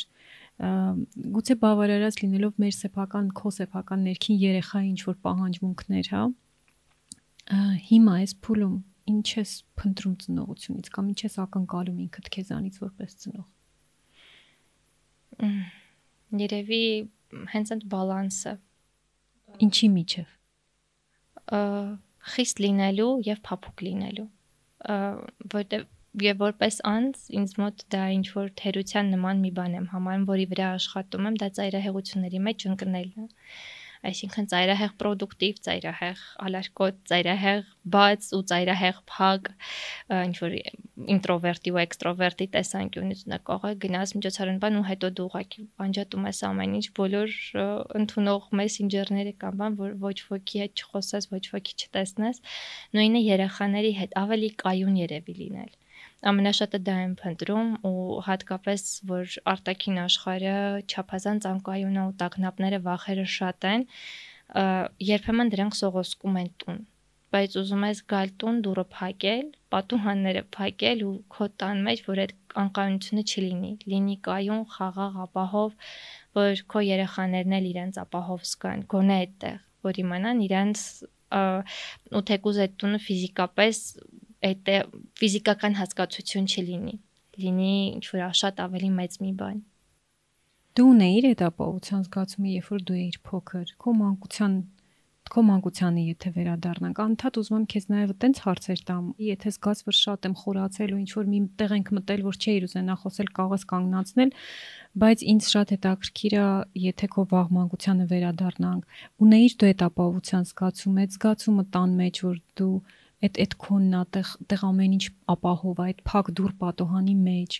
գուցե բավարարած լինելով մեր սեփական, քո սեփական ներքին երեխայի ինչ որ պահանջմունքներ, հա։ Հիմա ես փուլում ինչ ես փնտրում ծնողությունից կամ ինչ ես ակնկալում ինքդ քեզանից որպես ծնող։ Երևի հենց այդ բալանսը։ Ինչի միջև։ Խիստ լինելու եւ փափուկ լինելու։ Որտեւ եւ որպես անձ ինձ մոտ դա ինչ որ թերության նման մի բան եմ համարում, որի վրա աշխատում եմ, դա ծայրահեղությունների մեջ ընկնելն է այսինքն ծայրահեղ պրոդուկտիվ, ծայրահեղ ալարկոտ, ծայրահեղ բաց ու ծայրահեղ փակ, ինչ որ ինտրովերտի ու էքստրովերտի տեսանկյունից նկող է, գնաս միջոցառնման ու հետո դու ուղակի անջատում ես ամեն ինչ, բոլոր ընդունող մեսենջերները կամ բան, որ ոչ ոքի հետ չխոսես, ոչ ոքի չտեսնես, նույնը երեխաների հետ ավելի կայուն երևի լինել ամենաշատը դա եմ փնտրում ու հատկապես որ արտաքին աշխարհը չափազանց անկայուն է ու տագնապները վախերը շատ են երբեմն դրանք սողոսկում են տուն բայց ուզում ես գալ տուն դուրը փակել, պատուհանները փակել ու քո տան մեջ որ այդ անկայունությունը չլինի, լինի կայուն, խաղաղ ապահով, որ քո երեխաներն էլ իրենց ապահով զգան, գոնե այդտեղ, որ իմանան իրենց ու թեկուզ այդ տունը ֆիզիկապես այդ ֆիզիկական հասկացություն չլինի, լինի ինչ որ շատ ավելի մեծ մի բան։ Դու ունեիր այդ ապահովության զգացումը, երբ որ դու էիր փոքր, քո մանկության քո մանկությանը եթե վերադառնանք, անընդհատ ուզում եմ քեզ նաև այտենց հարցեր տամ։ Եթե զգաս, որ շատ եմ խորացել ու ինչ որ մի տեղ ենք մտել, որ չէի ուզենա խոսել, կարող ես կանգնացնել, բայց ինձ շատ հետաքրքիր է, եթե քո վաղ մանկությանը վերադառնանք, ունեիր դու այդ ապահովության զգացումը, այդ զգացումը տան մեջ, որ դու այդ այդ քոնն ատեղ տեղ ամեն ինչ ապահով այդ փակ դուր պատոհանի մեջ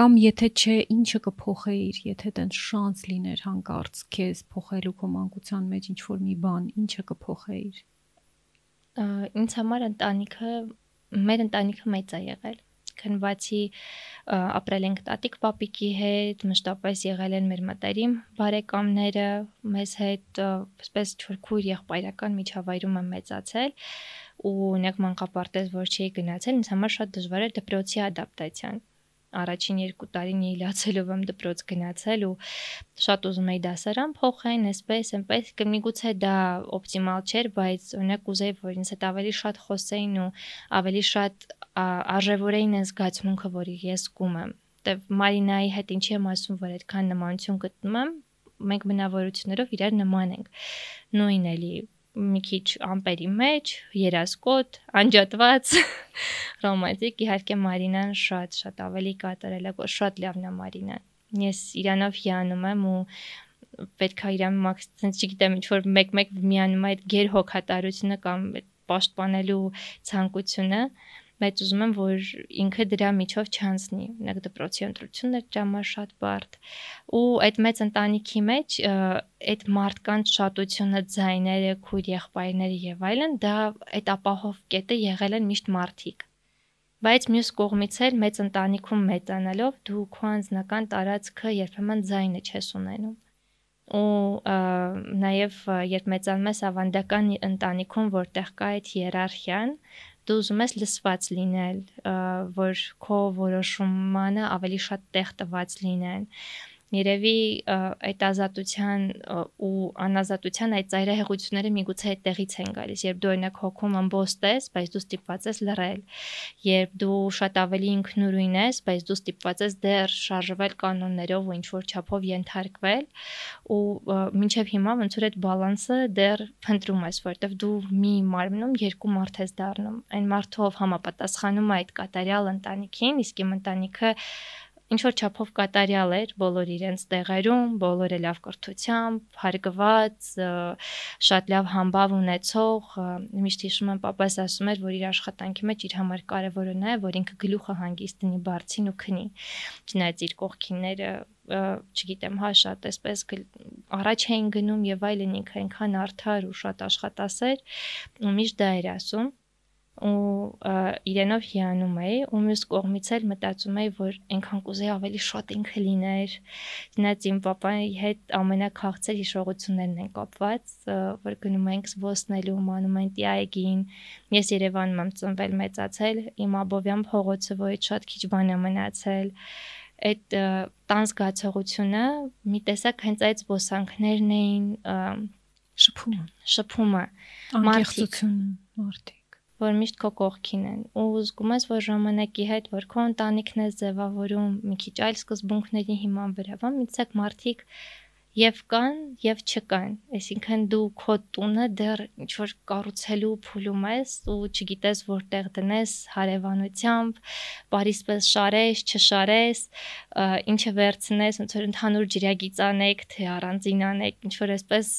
կամ եթե չէ ինչը կփոխեիր եթե տենց շանս լիներ հանկարծ քեզ փոխելու քո մանկության մեջ ինչ որ մի բան ինչը կփոխեիր ինձ համար ընտանիքը մեր ընտանիքը մեծ է եղել քնվացի ապրել ենք տատիկ պապիկի հետ, մշտապես եղել են մեր մտերիմ բարեկամները, մեզ հետ, այսպես ճորքուր եղբայրական միջավայրում եմ մեծացել ու ունեք մանկապարտեզ, որ չի գնացել, ինձ համար շատ դժվար է դպրոցի ադապտացիան։ Առաջին երկու տարին իլացելով եմ դպրոց գնացել ու շատ ուզում էի դասարան փոխեն, այսպես, այնպես, կմիգուցե դա օպտիմալ չէր, բայց օրինակ ուզեի, որ ինձ հետ ավելի շատ խոսեին ու ավելի շատ արժևորեին այս զգացմունքը, որ ես զգում եմ։ Դե Մարինայի հետ ինչի եմ ասում, որ այդքան նմանություն գտնում եմ, մենք բնավորություններով իրար նման ենք։ Նույն էլի մի քիչ ամպերի մեջ, երասկոտ, անջատված, ռոմանտիկ, իհարկե Մարինան շատ շատ ավելի կատարել է, շատ լավն է Մարինան։ Ես իրանով հիանում եմ ու պետքա իրան մաքս, ցենց չգիտեմ, ինչ որ մեկ-մեկ միանում է այդ ղեր հոգատարությունը կամ այդ պաշտպանելու ցանկությունը։ -մեկ բայց ուզում եմ որ ինքը դրա միջով չանցնի օրինակ դպրոցի ընտրությունն է ժամը շատ բարդ ու այդ մեծ ընտանիքի մեջ այդ մարդկանց շատությունը ձայները քույր եղբայրները եւ այլն դա այդ ապահով կետը եղել են միշտ մարդիկ բայց մյուս կողմից էլ մեծ ընտանիքում մեծանալով դու քո անձնական տարածքը երբեմն ձայնը չես ունենում ու նաև երբ մեծանում ես ավանդական ընտանիքում, որտեղ կա այդ հիերարխիան, դու ուզում ես լսված լինել, որ քո որոշումը ավելի շատ տեղ տված լինեն։ Երևի այդ ազատության ու անազատության այդ ծայրահեղությունները միգուցե այդտեղից են գալիս, երբ դու օրինակ հոգում ամբոստ ես, բայց դու ստիպված ես լռել։ Երբ դու շատ ավելի ինքնուրույն ես, բայց դու ստիպված ես դեռ շարժվել կանոններով ու ինչ որ չափով ենթարկվել ու մինչև հիմա ոնց որ այդ բալանսը դեռ փնտրում ես, որովհետև դու մի մարմնում երկու մարդ ես դառնում։ Այն մարդով համապատասխանում է այդ կատարյալ ընտանիքին, իսկ իմ ընտանիքը ինչ որ չափով կատարյալ էր բոլոր իրենց տեղերում, բոլորը լավ կրթությամբ, հարգված, շատ լավ համբավ ունեցող, միշտ հիշում եմ papas ասում էր, որ իր աշխատանքի մեջ իր համար կարևորը նա է, որ ինքը գլուխը հանգիստ դնի բարձին ու քնի։ Չնայած իր կողքինները չգիտեմ, հա շատ էսպես առաջ էին գնում եւ այլն ինքը այնքան արդար ու շատ աշխատասեր ու միշտ դա էր ասում ու իրենով հիանում էի ու մյուս կողմից էլ մտածում էի որ այնքան կուզեի ավելի շատ ինքը լիներ դնաց իմ papai հետ ամենակարծեր հիշողություններն են կապված որ գնում ենք զբոսնելու մոնումենտի այգին ես Երևանում եմ ծնվել մեծացել իմ Աբովյան փողոցը ոյից շատ քիչ բան է մնացել այդ տան զգացողությունը մի տեսակ հենց այդ զբոսանքներն էին շփումը շփումը մարդիկ մարդիկ որ միշտ քո կողքին են ու զգում ես, որ ժամանակի հետ, որ քո ընտանիքն է ձևավորում, մի քիչ այլ սկզբունքների հիման վրա, բան միցակ մարդիկ եւ կան եւ չկան այսինքն դու քո տունը դեռ ինչ որ կառուցելու փուլում ես ու չգիտես որտեղ դնես հարևանությամբ բարիսպես շարես չշարես ինչը վերցնես ոնց որ ընդհանուր ջրագից անեք թե առանձին անեք ինչ որ այսպես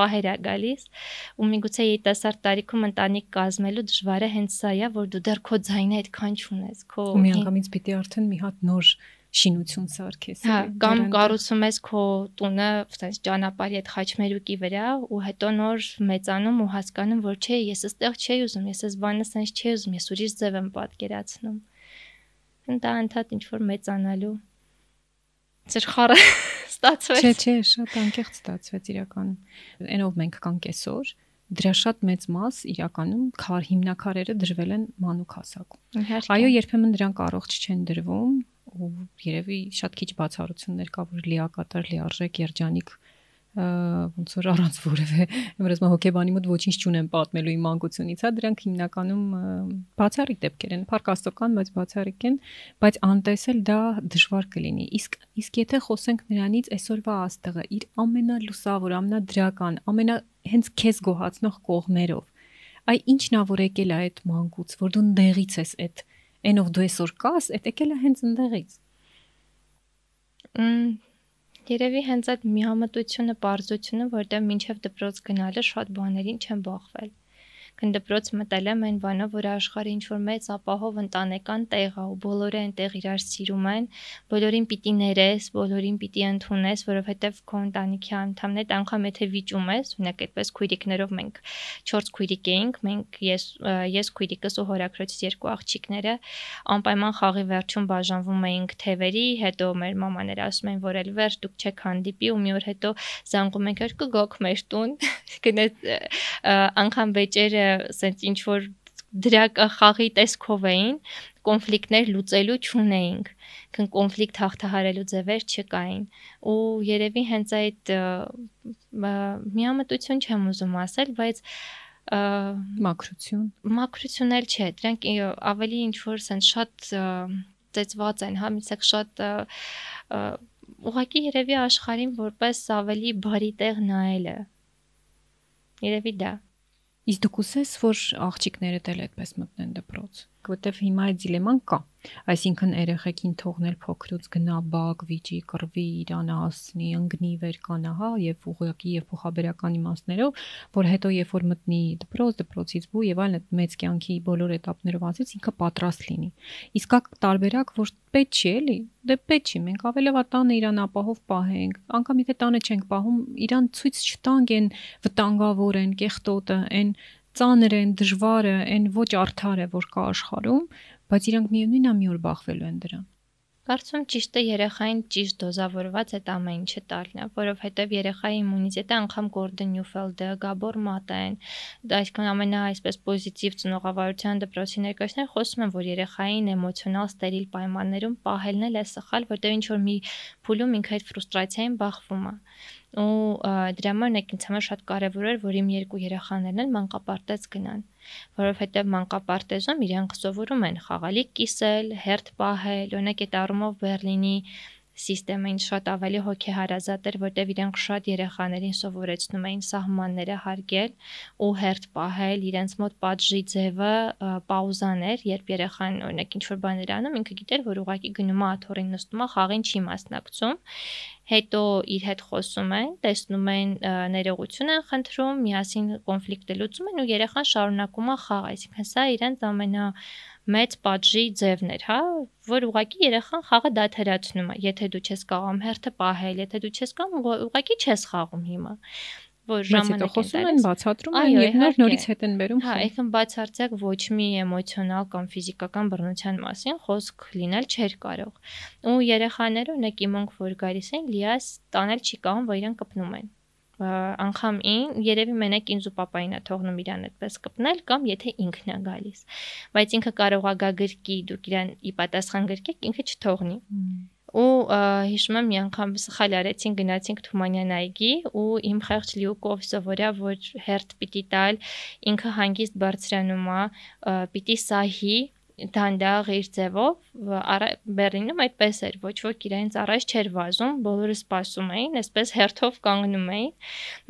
պահեր է գալիս ու միգուցե երիտասարդ տարիքում ընտանիք կազմելու դժվարը հենց սա է որ դու դեռ քո ձայնը այդքան չունես քո միանգամից պիտի արդեն մի հատ նոր շինություն սարքես։ Հա, կամ կառուցում ես քո տունը, ասես ճանապարհի այդ խաչմերուկի վրա ու հետո նոր մեծանում ու հասկանում, որ չէ, ես էստեղ չէի ուզում, ես էս բանը ասես չէի ուզում, ես ուրիշ ձև եմ պատկերացնում։ Դա ընդհանրդ ինչ որ մեծանալու ծրխարը ստացվեց։ Չէ, չէ, շատ անկեղծ ստացվեց իրականում։ Էնով մենք կանք այսօր, դրա շատ մեծ մաս իրականում քար հիմնակարերը դրվել են մանուկ հասակում։ Այո, երբեմն դրանք առողջ չեն դրվում, ու երևի շատ քիչ բացառություններ կա, որ լիակատար, լիարժեք, երջանիկ ոնց որ առանց որևէ ըմբրես մա հոկեբանի մոտ ոչինչ չունեմ պատմելու իմ անկությունից, հա դրանք հիմնականում բացառիկ դեպքեր են, փարկաստական, բայց բացառիկ են, բայց անտեսել դա դժվար կլինի։ Իսկ իսկ եթե խոսենք նրանից այսօրվա աստղը իր ամենալուսավոր, ամենադրական, ամենա հենց քեզ գոհացնող կողմերով, այ ի՞նչն ա որ եկել է այդ մանկուց, որ դու դեղից ես այդ Այն ով դու այսօր կաս, այդ եկել է հենց ընդեղից։ Երևի հենց այդ միամտությունը, པարզությունը, որտեղ մինչև դպրոց գնալը շատ բաներին չեմ բախվել։ Գնդպրոց մտել եմ այն բանով, որ աշխարհը ինչ որ մեծ ապահով ընտանեկան տեղ է ու բոլորը այնտեղ իրար սիրում են, բոլորին պիտի ներես, բոլորին պիտի ընդունես, որովհետև քո ընտանիքի անդամն այդ անգամ եթե վիճում ես, ունեք այդպես քույրիկներով մենք 4 քույրիկ էինք, մենք ես ես քույրիկս ու հորակրոցից երկու աղջիկները անպայման խաղի վերջում բաժանվում էինք թևերի, հետո մեր մամաները ասում են, որ էլ վերջ դուք չեք հանդիպի ու մի օր հետո զանգում ենք, որ կգոք մեր տուն, գնաց անգամ վեճերը ասենց ինչ որ դրակա խաղի տեսքով էին, կոնֆլիկտներ լուծելու չունեինք, քան կոնֆլիկտ հաղթահարելու ձևեր չկային։ Ու երևի հենց այդ միամտություն չեմ ուզում ասել, բայց մակրություն։ Մակրություն էլ չէ, դրանք ավելի ինչ որ sense շատ ծեծված են, հա, միսակ շատ ուղղակի երևի աշխարհին որպես ավելի բարի տեղ նայելը։ Երևի դա։ Ա, Իսկ դու կուսես, որ աղջիկները դել այդպես մտնեն դպրոց որտեվ հիմա այդ դիլեման կա։ Այսինքն երեխեքին թողնել փոքրուց գնաբակ, վիճի, կռվի, իրան ասնի, ընկնի վեր կանա, հա, եւ ուղղակի եւ փոխաբերական իմաստներով, որ հետո երբ որ մտնի դպրոց, դպրոցից բու եւ այլն մեծ կյանքի բոլոր этаպներով անցից ինքը պատրաստ լինի։ Իսկ տարբերակ, որ պետք չի էլի, դե պետք չի, մենք ավելովա տանը իրան ապահով պահենք։ Անկամ եթե տանը չենք պահում, իրան ցույց չտանք այն վտանգավոր են, կեղտոտը, այն ծանր են, դժվար է, այն ոչ արդար է, որ կա աշխարհում, բայց իրանք միևնույնն է մի օր բախվելու են դրան։ Կարծում ճիշտը երեխային ճիշտ դոզավորված այդ ամեն ինչը տալն է, որովհետև երեխայի իմունիտետը անգամ Gordon Newfield-ը, Gabor Mate-ն, այսքան ամենա այսպես պոզիտիվ ծնողավարության դպրոցի ներկայացնել խոսում են, որ երեխային էմոցիոնալ ստերիլ պայմաններում պահելն էլ է սխալ, որտեղ ինչ որ մի փուլում ինքը այդ ֆրուստրացիային բախվում է ու դրա համար ինձ համար շատ կարևոր էր, որ իմ երկու երեխաներն էլ մանկապարտեզ գնան որովհետև մանկապարտեզում իրանք սովորում են խաղալիք կիսել, հերթ պահել, օրինակ այդ առումով Բեռլինի Սիստեմային շատ ավելի հոգեհարազատ էր, որտեղ իրենք շատ երեխաներին սովորեցնում էին սահմանները հարգել ու հերթ պահել, իրենց մոտ պատժի ձևը պաուզան էր, երբ երեխան օրինակ ինչ-որ բաներ անում, ինքը գիտեր, որ ուղակի գնում է աթոռին նստում է, խաղին չի մասնակցում հետո իր հետ խոսում են, տեսնում են ներողություն են խնդրում, միասին կոնֆլիկտ լուծում են ու երեխան շարունակում է խաղ, այսինքն սա իրենց ամենա մեծ պատժի ձևներ, հա, որ ուղակի երեխան խաղը դադարացնում է, եթե դու չես կարողում հերթը պահել, եթե դու չես կամ ուղակի չես խաղում հիմա որ ժամանակ խոսում են, բացատրում են եւ նոր նորից հետ են բերում։ Հա, այսինքն բացարձակ ոչ մի էմոցիոնալ կամ ֆիզիկական բռնության մասին խոսք լինել չէր կարող։ Ու երեխաները ունեք իմոնք որ գալիս են, լիաս տանել չի կարող, որ իրեն կպնում են անգամ ին երևի մենակ ինձ ու papayin է թողնում իրան այդպես կպնել կամ եթե ինքն է գալիս բայց ինքը կարող է գա գրկի դուք իրան ի պատասխան գրկեք ինքը չթողնի ու հիշում եմ մի անգամ սխալ արեցին գնացինք Թումանյան այգի ու իմ խեղճ լյուկով սովորա որ հերթ պիտի տալ ինքը հանգիստ բարձրանում է պիտի սահի դանդաղ իր ձևով Բերինում այդպես էր, ոչ ոք իրենց առաջ չէր վազում, բոլորը սպասում էին, այսպես հերթով կանգնում էին,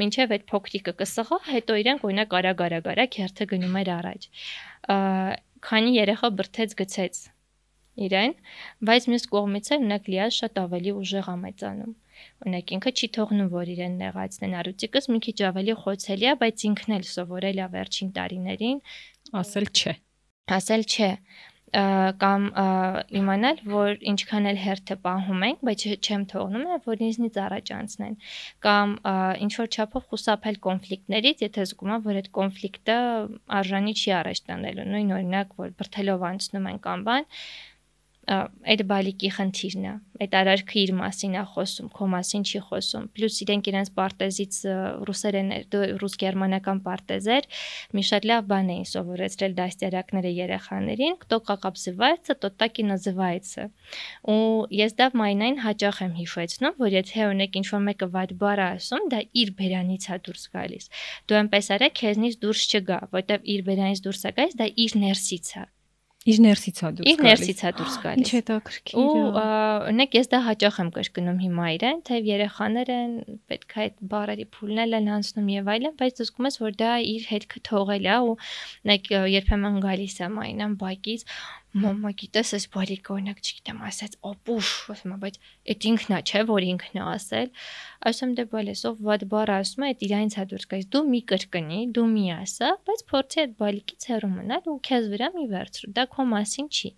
մինչև այդ փոքրիկը կսղա, հետո իրենք օրինակ արագ-արագ-արագ հերթը գնում էր առաջ։ Քանի երեխա բրթեց գցեց իրեն, բայց մյուս կողմից էլ նա գլիաս շատ ավելի ուժեղ ամեծանում։ Օրինակ ինքը չի թողնում, որ իրեն նեղացնեն։ Արուցիկս մի քիչ ավելի խոցելի է, բայց ինքն էլ սովորել է վերջին տարիներին ասել չէ ասել չէ կամ իմանալ, որ ինչքան էլ հերթը պահում ենք, բայց չեմ թողնում, որ ինձնից առաջ անցնեն։ Կամ ինչ որ չափով խուսափել կոնֆլիկտներից, եթե զգում եմ, որ այդ կոնֆլիկտը արժանի չի առաջ տանելու։ Նույն օրինակ, որ բրթելով անցնում են կամ բան, այդ բալիկի խնդիրն է այդ արարքի իր մասին է խոսում քո մասին չի խոսում պլյուս իրենք իրենց պարտեզից ռուսերեն ռուս-գերմանական պարտեզեր մի շատ լավ բան էին սովորեցրել դաստիարակները երեխաներին кто как обзывается тот так и называется ու ես դա մայնային հաճախ եմ հիշեցնում որ եթե ունեք ինչ-որ մեկը վատ բառ ասում դա իր բերանից է հա դուրս գալիս դու այնպես արա քեզնից դուրս չգա որտեվ իր բերանից դուրս է գալիս դա իր ներսից է հա։ Իր ներսից է հա դուրս գալիս։ Իր ներսից է հա դուրս գալիս։ Ինչ հետաքրքիր է։ Ու օրինակ ես դա հաճախ եմ կրկնում հիմա իրեն, թե երեխաներ են, պետք է այդ բարերի փուլնել են անցնում եւ այլն, բայց զգում ես, որ դա իր հետքը թողել է ու օրինակ երբեմն գալիս եմ այն ամբակից, մամա գիտես այս բարիկը օրինակ չգիտեմ ասաց օպուշ ասում եմ բայց այդ ինքն է չէ որ ինքն է ասել ասում դե բալեսով վատ բառ ասում է այդ իրայից հա դուրս գայիս դու մի կրկնի դու մի ասա բայց փորձի այդ բալիկից հեռու մնալ ու քեզ վրա մի վերցրու դա քո մասին չի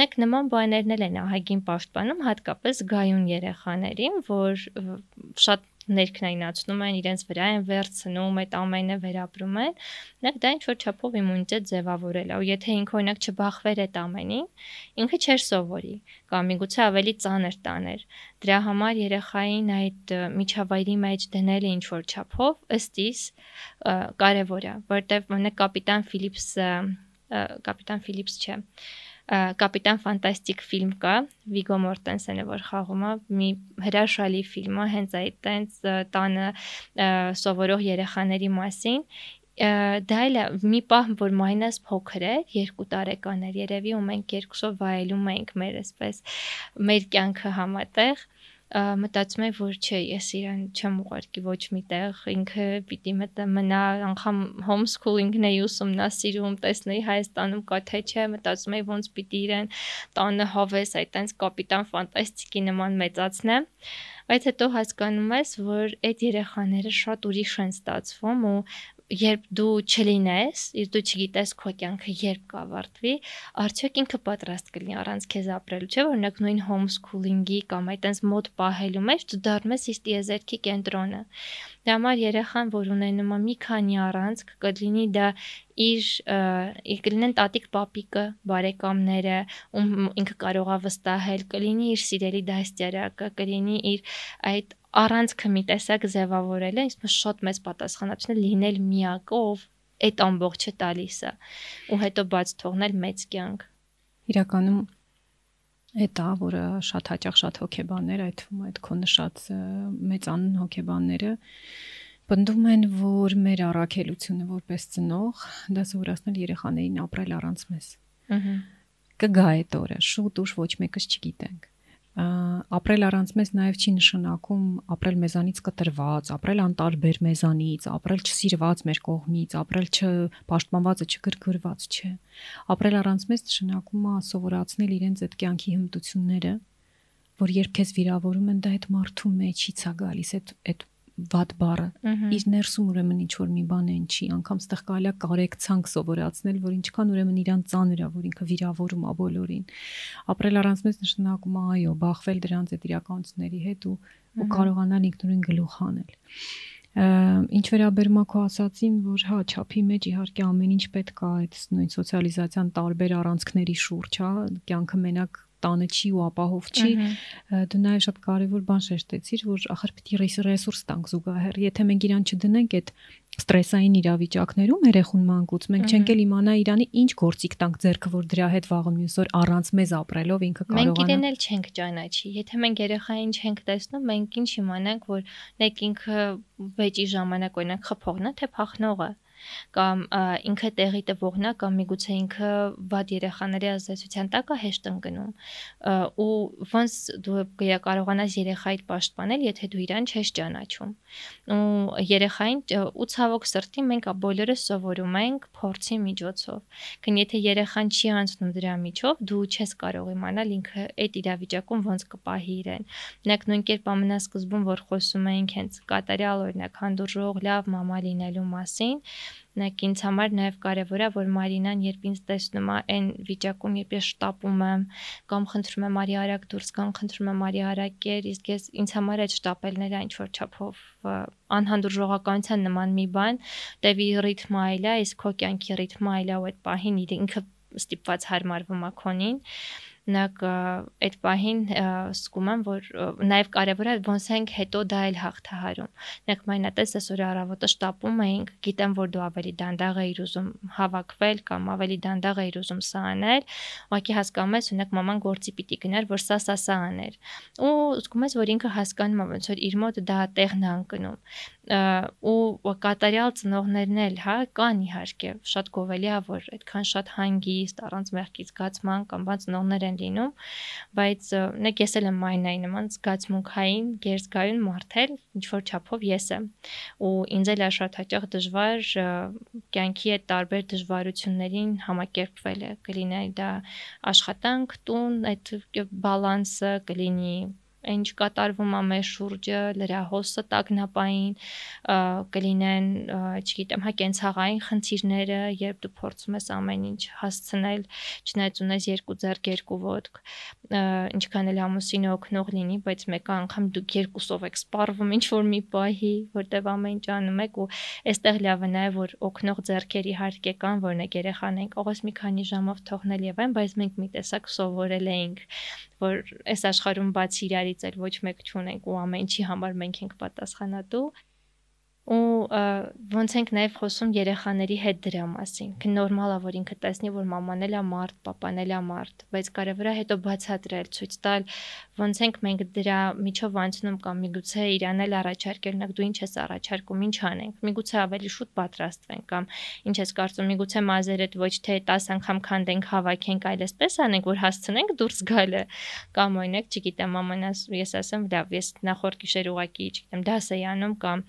Նեք նման բաներն էլ են ահագին պաշտպանում հատկապես գայուն երեխաներին, որ շատ ներքնայնացնում են, իրենց վրա են վերցնում, այդ ամենը վերապրում են, նաեւ դա ինչ որ չափով իմունիտետ ձևավորել է։ Ու եթե ինքը օրինակ չբախվեր այդ ամենին, ինքը չէր սովորի կամ միգուցե ավելի ծանր տաներ։ Դրա համար երեխային այդ միջավայրի մեջ դնելը ինչ որ չափով ըստ իս կարևոր է, որտեղ մնա կապիտան Ֆիլիպսը, կապիտան Ֆիլիպս չէ Կապիտան ֆանտաստիկ ֆիլմ կա, Վիգո Մորտենսենը որ խաղում է, մի հրաշալի ֆիլմ է, հենց այդ տենց տանը սովորող երեխաների մասին դա էլ մի պահ որ մայնաս փոքր էր, 2 տարեկան էր երևի ու մենք երկուսով վայելում էինք մեր այսպես մեր կյանքը համատեղ։ Ա, մտածում եմ, որ չէ, ես իրան չեմ ուղարկի ոչ միտեղ, ինքը պիտի մտա մնա, անգամ homeschooling-ն էի ուսումնասիրում, տեսնեի Հայաստանում կա թե չէ, մտածում եմ ոնց պիտի իրեն տանը հավես, այտենց կապիտան ֆանտաստիկի նման մեծացնեմ բայց հետո հասկանում ես, որ այդ երեխաները շատ ուրիշ են ստացվում ու երբ դու չլինես, իր դու չգիտես քո կյանքը երբ կավարտվի, արդյոք ինքը պատրաստ կլինի առանց քեզ ապրելու, չէ՞, օրինակ նույն հոմսկուլինգի կամ այտենց մոտ պահելու մեջ դու դառնես իր տիեզերքի կենտրոնը։ Դրա համար երեխան, որ ունենում է մի քանի առանցք, կլինի դա իր կլինեն տատիկ պապիկը, բարեկամները, ում ինքը կարողա վստահել, կլինի իր սիրելի դաստիարակը, կլինի իր այդ առանցքը մի տեսակ ձևավորելը, ինչպես շատ մեծ պատասխանատվություն լինել միակով այդ ամբողջը տալիս է ու հետո բաց թողնել մեծ կյանք։ Իրականում Այդ է, որը շատ հաճախ շատ հոկեբաններ, այդ թվում այդ քո նշած մեծանուն հոկեբանները բնդում են, որ մեր առաքելությունը որպես ծնող դա զորացնել երեխաներին ապրել առանց մեզ։ Ահա կգա այդ օրը, շուտ ուշ ոչ մեկս չգիտենք ապրել առանց մեզ նաև չի նշանակում ապրել մեզանից կտրված, ապրել անտարբեր մեզանից, ապրել չսիրված մեր կողմից, ապրել չպաշտպանվածը, չգրգռված, չէ։ Ապրել առանց մեզ նշանակում է սովորացնել իրենց այդ կյանքի հմտությունները, որ երբ քեզ վիրավորում են, դա այդ մարդու մեջից է գալիս, այդ այդ վատ բառը իր ներսում ուրեմն ինչ որ մի բան են չի անգամ ստեղ կարելի է կարեկցանք սովորացնել որ ինչքան ուրեմն իրան ծանր է որ ինքը վիրավորում է բոլորին ապրել առանց մեծ նշանակում է այո բախվել դրանց այդ իրականությունների հետ ու ու կարողանալ ինքնուրույն գլուխ հանել ինչ վերաբերում է քո ասացին, որ հա ճափի մեջ իհարկե ամեն ինչ պետք է այդ նույն սոցիալիզացիան տարբեր առանցքների շուրջ, հա, կյանքը մենակ տանը չի ու ապահով չի։ Դու նաև շատ կարևոր բան շեշտեցիր, որ ախր պիտի ռեսուրս տանք զուգահեռ։ Եթե մենք իրան չդնենք այդ ստրեսային իրավիճակներում երեխուն մանկուց մենք չենք էլ իմանա իրանի ինչ գործիք տանք ձեռքը որ դրա հետ վաղը մյուս օր առանց մեզ ապրելով ինքը կարողանա Մենք իրեն էլ չենք ճանաչի եթե մենք երեխային չենք տեսնում մենք ինչ իմանանք որ նեք ինքը վեճի ժամանակ օրինակ խփողն է թե փախնողը կամ ինքը տեղի տվողն է կամ միգուցե ինքը վատ երեխաների ազդեցության տակ է հեշտ ընկնում ու ոնց դու կարողանաս երեխայիդ պաշտպանել եթե դու իրան չես ճանաչում ու երեխային ու ցավոք սրտի մենք բոլորը սովորում ենք փորձի միջոցով քան եթե երեխան չի անցնում դրա միջով դու չես կարող իմանալ ինքը այդ իրավիճակում ոնց կպահի իրեն նաեւ նույն կերպ ամենասկզբում որ խոսում էինք հենց կատարյալ օրինակ հանդուրժող լավ մամա լինելու մասին Նայեք ինձ համար նաև կարևոր է, որ Մարինան երբ ինձ տեսնում է այն վիճակում, երբ ես շտապում եմ կամ խնդրում եմ արի արագ դուրս գան, խնդրում եմ արի արագ եր, իսկ ես ինձ համար այդ շտապելները ինչ որ չափով անհանդուրժողականության նման մի բան, տեւի ռիթմը այլ է, իսկ քո կյանքի ռիթմը այլ է ու այդ պահին ինքը ստիպված հարմարվում է քոնին նա այդ պահին զգում եմ, որ նաև կարևոր է ոնց ենք հետո դա էլ հաղթահարում։ Նեք մայնատես այսօր առավոտը շտապում էինք, գիտեմ, որ դու ավելի դանդաղ էիր ուզում հավաքվել կամ ավելի դանդաղ էիր ուզում սա անել, ուղղակի հասկանում ես, ունեք մաման գործի պիտի գներ, որ սա սա սա աներ։ Ու զգում ես, որ ինքը հասկանում է ոնց որ իր մոտ դա տեղն անկնում ու կատարյալ ծնողներն էլ, հա, կան իհարկե, շատ գովելի է, որ այդքան շատ հանգիստ, առանց մեղքից գացման կամ բան ծնողներ են չեն լինում, բայց նեք ես էլ եմ մայնայի նման զգացմունքային գերզգայուն մարդել, ինչ որ չափով ես եմ։ Ու ինձ էլ շատ հաճախ դժվար կյանքի այդ տարբեր դժվարություններին համակերպվելը, կլինի դա աշխատանք, տուն, այդ բալանսը, կլինի ինչ կատարվում է մեր շուրջը, լրահոսը տագնապային կլինեն, չգիտեմ, հա կենցաղային խնդիրները, երբ դու փորձում ես ամեն ինչ հասցնել, չնայած ունես երկու ձեռք, երկու ոտք, ինչքան էլ ամուսինը օգնող լինի, բայց մեկ անգամ դուք երկուսով եք սպառվում ինչ որ մի պահի, որտեվ ամեն ինչ անում եք ու այստեղ լավը նաև որ օգնող ձեռքեր իհարկե կան, որոնք երեխան են կողոս մի քանի ժամով թողնել եւ այն, բայց մենք մի տեսակ սովորել էինք, որ այս աշխարհում բացի իրար տարիներից էլ ոչ մեկ չունենք ու ամեն ինչի համար մենք ենք պատասխանատու ու ոնց ենք նաև խոսում երեխաների հետ դրա մասին։ Նորմալ է, որ ինքը տեսնի, որ մաման էլ է մարդ, papan էլ է մարդ, բայց կարևոր է հետո բացատրել, ցույց տալ, ոնց ենք մենք դրա միջով անցնում կամ միգուցե իրան էլ առաջարկել նկ դու ինչ ես առաջարկում, ինչ անենք։ Միգուցե ավելի շուտ պատրաստվենք կամ ինչ ես կարծում, միգուցե մազերդ ոչ թե 10 անգամ քանդենք, հավաքենք, այլ էսպես անենք, որ հասցնենք դուրս գալը։ Կամ օրինակ, չգիտեմ, ամենաս ես ասեմ, լավ, ես նախորդ գիշեր ուղակի, չգիտեմ, դաս էի անում կամ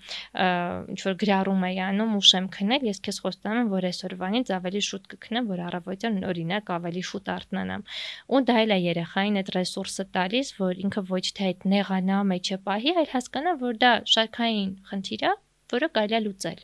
ինչ որ գրառում էի անում, ուշ եմ քնել, ես քեզ խոստանում եմ, որ այսօրվանից ավելի շուտ կքնեմ, որ առավոտյան օրինակ ավելի շուտ արթնանամ։ Ու դա էլ է երեխային այդ ռեսուրսը տալիս, որ ինքը ոչ թե այդ նեղանա մեջը պահի, այլ հասկանա, որ դա շարքային խնդիր է, որը կարելի է լուծել։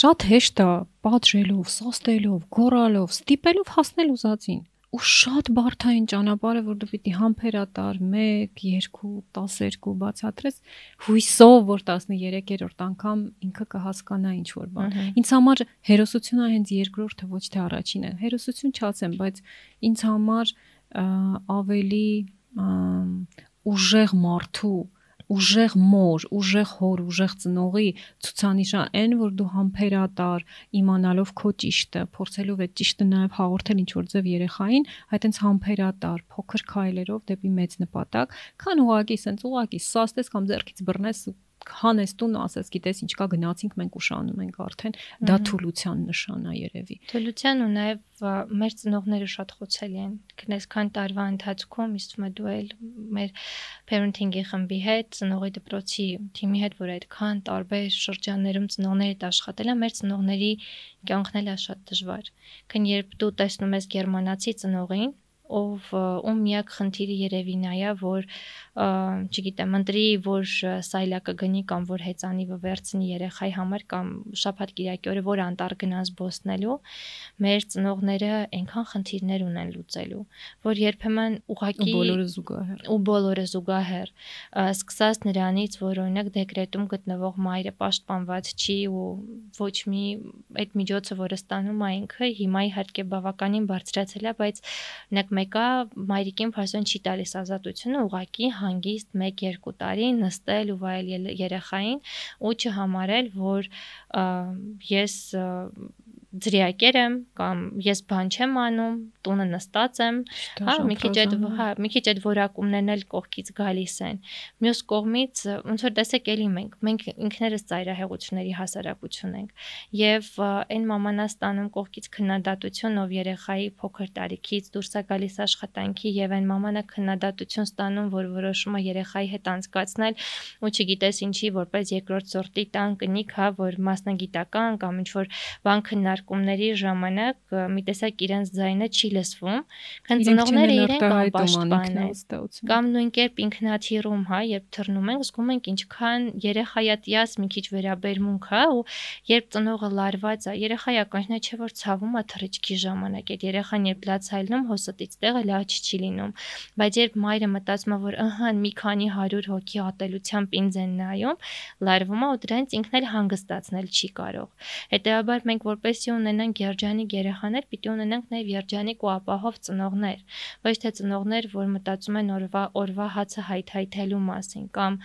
Շատ հեշտ է պատժելով, սաստելով, գոռալով, ստիպելով հասնել ուզածին։ Ու շատ բարթային ճանապարհ է, որ դու պիտի համբերատար 1, 2, 12 բացատրես հույսով, որ 13-րդ անգամ ինքը կհասկանա ինչ որ բան։ Ինձ համար հերոսությունը հենց երկրորդը ոչ թե առաջինն է։ Հերոսություն չացեմ, բայց ինձ համար ավելի ուժեղ մարդու ուժեղ մոր, ուժեղ հոր, ուժեղ ծնողի ցուցանիշը այն, որ դու համբերատար, իմանալով քո ճիշտը, փորձելով այդ ճիշտը նաև հաղորդել ինչ որ ձև երեխային, այտենց համբերատար, փոքր քայլերով դեպի մեծ նպատակ, քան ուղակի, սենց ուղակի սաստես կամ ձեռքից բռնես ու հանես տուն ու ասես, գիտես, ինչ կա գնացինք, մենք ուշանում ենք արդեն, դա թուլության նշան է երևի։ Թուլության ու նաև մեր ծնողները շատ խոցելի են։ Գնես քան տարվա ընթացքում իստում է դու էլ մեր parenting-ի խմբի հետ, ծնողի դպրոցի թիմի հետ, որ այդքան տարբեր շրջաններում ծնողներիդ աշխատել է, մեր ծնողների կյանքն էլ է շատ դժվար։ Քան երբ դու տեսնում ես գերմանացի ծնողին, ով ում միակ խնդիրը երևի նայա, որ չգիտեմ, ընտրի, որ սայլակը գնի կամ որ հեծանիվը վերցնի երեխայի համար կամ շաբաթ կիրակի օրը որ անտառ գնա զբոսնելու, մեր ծնողները այնքան խնդիրներ ունեն լուծելու, որ երբեմն ուղակի բոլորը զուգահեռ ու բոլորը զուգահեռ սկսած նրանից, որ օրինակ դեկրետում գտնվող մայրը պաշտպանված չի ու ոչ մի այդ միջոցը, որը ստանում է ինքը, հիմա իհարկե բավականին բարձրացել է, բայց օրինակ մեկը մայրիկին ֆասոն չի տալիս ազատությունը, ուղակի հանգիստ 1-2 տարի նստել ու վայել երեխային ու չհամարել, որ ես ձրիակեր եմ կամ ես բան չեմ անում, տունը նստած եմ, հա, հա, մի քիչ այդ հա, մի քիչ այդ որակումներն էլ կողքից գալիս են։ Մյուս կողմից ոնց որ տեսեք էլի մենք, մենք ինքներս ծայրահեղությունների հասարակություն ենք եւ այն մամանաստանում կողքից քննադատություն, ով երեխայի փոքր տարիքից դուրս է գալիս աշխատանքի եւ այն մամանը քննադատություն ստանում, որ որոշում է երեխայի հետ անցկացնել ու չգիտես ինչի, որպես երկրորդ սորտի տան կնիկ, հա, որ մասնագիտական կամ ինչ որ բան քննար քննարկումների ժամանակ մի տեսակ իրենց ձայնը չի լսվում, քան ծնողները իրենք անպաշտպան են։ Կամ նույն կերպ ինքնաթիռում, հա, երբ թռնում ենք, զգում ենք ինչքան երեխայատիաս մի քիչ վերաբերմունք հա ու երբ ծնողը լարված է, երեխայա կանչնա չէ որ ցավում է թռիչքի ժամանակ, այդ երեխան երբ լացայլնում հոստից տեղը լաչ չի լինում, բայց երբ մայրը մտածում է որ ըհա մի քանի 100 հոգի ատելությամբ ինձ են նայում, լարվում է ու դրանց ինքն էլ հանգստացնել չի կարող։ Հետևաբար մենք որպես պիտի ունենանք երջանիկ երեխաներ, պիտի ունենանք նաև երջանիկ ու ապահով ծնողներ, ոչ թե ծնողներ, որ մտածում են օրվա օրվա հացը հայթայթելու մասին կամ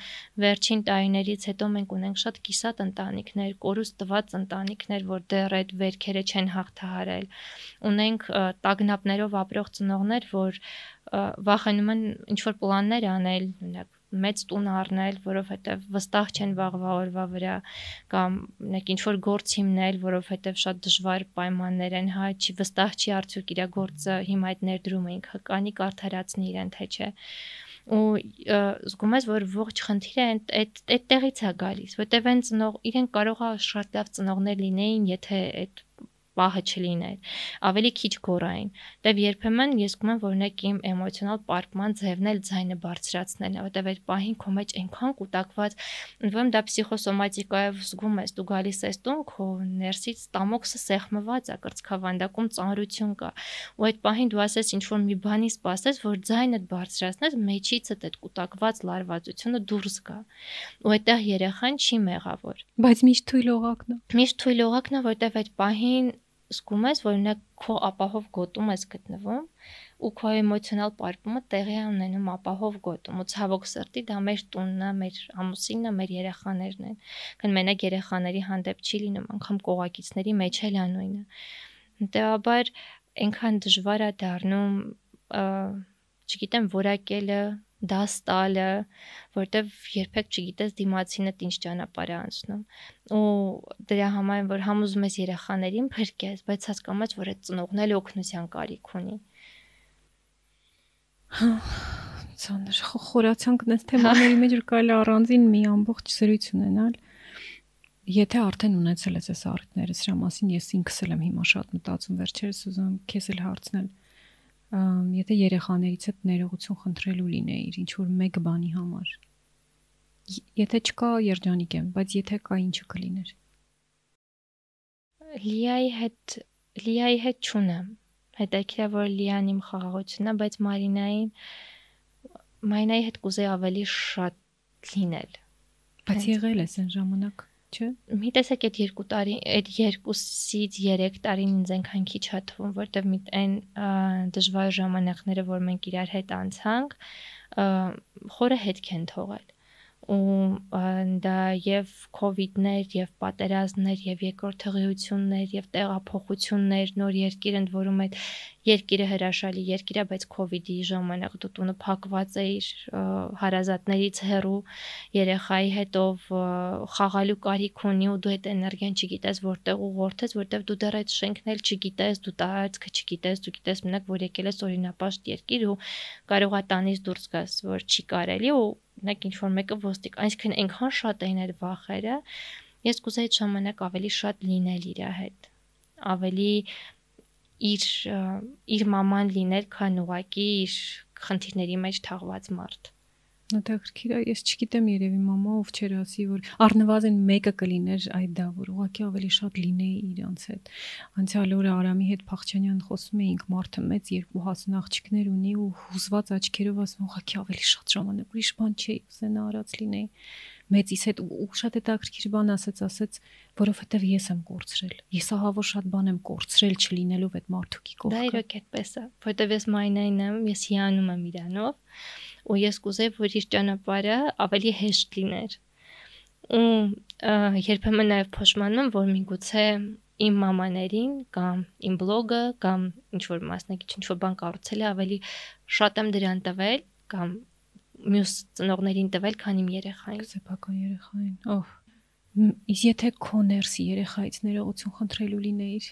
վերջին տարիներից հետո մենք ունենք շատ կիսատ ընտանիքներ, կորուստ տված ընտանիքներ, որ դեռ այդ վերքերը չեն հաղթահարել։ Ունենք տագնապներով ապրող ծնողներ, որ վախենում են ինչ որ պլաններ անել, օրինակ մեծ տուն առնել, որովհետև վստահ չեն վաղվա օրվա վրա կամ նեք ինչ որ գործ հիմնել, որովհետև շատ դժվար պայմաններ են, հա, չի վստահ չի արդյոք իր գործը հիմա այդ ներդրումը ինքը հա, կանի կարթարացնի իրեն թե չէ ու զգում ես որ ողջ խնդիրը այդ այդտեղից է գալիս որտեվ այն ծնող իրեն կարող է շատ լավ ծնողներ լինեին եթե այդ պահը չլիներ, ավելի քիչ գորային։ Դեւ երբեմն ես գում եմ, որ նեք իմ էմոցիոնալ պարկման ձևն էլ ձայնը բարձրացնելն է, որտեվ այդ պահին քո մեջ այնքան կուտակված, ընդ որում դա պսիխոսոմատիկա է, զգում ես, դու գալիս ես տուն, քո ներսից ստամոքսը սեղմված է, կրծքավանդակում ծանրություն կա։ Ու այդ պահին դու ասես ինչ որ մի բանի սպասես, որ ձայնը բարձրացնես, մեջիցդ այդ կուտակված լարվածությունը դուրս գա։ Ու այդտեղ երեխան չի մեղավոր։ Բայց միշտ թույլ օղակն է։ Միշտ թույլ օղակն է, որտեվ այդ պահին զգում ես, որ օրինակ քո ապահով գոտում ես գտնվում ու քո էմոցիոնալ պարպումը տեղի է ունենում ապահով գոտում ու ցավոք սրտի դա մեր տունն է, մեր ամուսինն է, մեր երեխաներն են։ Կան մենակ երեխաների հանդեպ չի լինում, անգամ կողակիցների մեջ էլ անույնը։ Դեաբար այնքան դժվար է դառնում, չգիտեմ, որակելը, դաս տալը, որտեվ երբեք չգիտես դիմացինդ ինչ ճանապարհ է անցնում։ Ու դրա համար որ համ ուզում ես երեխաներին փրկես, բայց հասկանում ես, որ այդ ծնողն էլ օգնության կարիք ունի։ Ցանր հա, խորացանք դες թեմաների մեջ որ կարելի առանձին մի ամբողջ զրույց ունենալ։ Եթե արդեն ունեցել ես այս առիթները, սրա մասին ես ինքս էլ եմ հիմա շատ մտածում, վերջերս ուզում քեզ էլ հարցնել։ Ա եթե երեխաներից հետ ներողություն խնդրելու լինեիր ինչ որ մեկ բանի համար։ Եթե չկա երջանիկ եմ, բայց եթե կա ինչը կլիներ։ Լիայի հետ Լիայի հետ չունեմ հետաքրքիր որ Լիան իմ խաղաղությունն է, բայց Մարինային Մարինայի հետ կուզեի ավելի շատ լինել։ Բայց եղել է այն ժամանակ։ Չէ։ Մի տեսակ այդ 2 տարի, այդ 2-ից 3 տարին ինձ այնքան քիչ հա թվում, որտեվ մի այն դժվար ժամանակները, որ մենք իրար հետ անցանք, խորը հետք են թողել ու դա եւ կոവിഡ്ներ եւ պատերազմներ եւ երկրորդ հղիություններ եւ տեղափոխություններ նոր երկիր ընդ որում այդ երկիրը հրաշալի երկիր է բայց կոവിഡ്ի ժամանակ դու տունը փակված էիր հարազատներից հեռու երեխայի հետով խաղալու կարիք ունի ու դու այդ էներգիան չգիտես որտեղ ուղղորդես որտեղ դու դեռ այդ շենքն էլ չգիտես դու տարածքը չգիտես դու գիտես մենակ որ եկել ես օրինապաշտ երկիր ու կարողա տանից դուրս գաս որ չի կարելի ու օրինակ ինչ որ մեկը ոստիկ, այսինքն այնքան շատ էին այդ վախերը, ես կուզեի այդ ժամանակ ավելի շատ լինել իր հետ, ավելի իր իր մաման լինել, քան ուղակի իր խնդիրների մեջ թաղված մարդ։ Նա դա գրքիր է, ես չգիտեմ երևի մամա ով չեր ասի, որ առնվազն մեկը կլիներ այդ դա, որ ուղղակի ավելի շատ լինեի իրանց հետ։ Անցյալ օրը Արամի հետ Փախչանյան խոսում էինք, մարդը մեծ երկու հասուն աղջիկներ ունի ու հուզված աչքերով ասում ուղղակի ավելի շատ ժամանակ ուրիշ բան չէի ուզենա արած լինեի մեծիս հետ ու շատ է տակրքիր բան ասեց, ասեց, որովհետև ես եմ կորցրել։ Ես ահա որ շատ բան եմ կորցրել չլինելով այդ մարդուկի կողքը։ Դա իրոք այդպես է, որովհետև ես մայնային եմ, ես հիանում եմ իրանով ու ես կուզեի, որ իր ճանապարհը ավելի հեշտ լիներ։ Ու երբեմն նաև փոշմանում եմ, որ միգուցե իմ մամաներին կամ իմ բլոգը կամ ինչ որ մասնակից ինչ որ բան կառուցել է ավելի շատ եմ դրան տվել կամ մյուս ծնողներին տվել, քան իմ երեխային։ Սեփական երեխային։ Օհ։ Իս եթե քո ներսի երեխայից ներողություն խնդրելու լինեիր,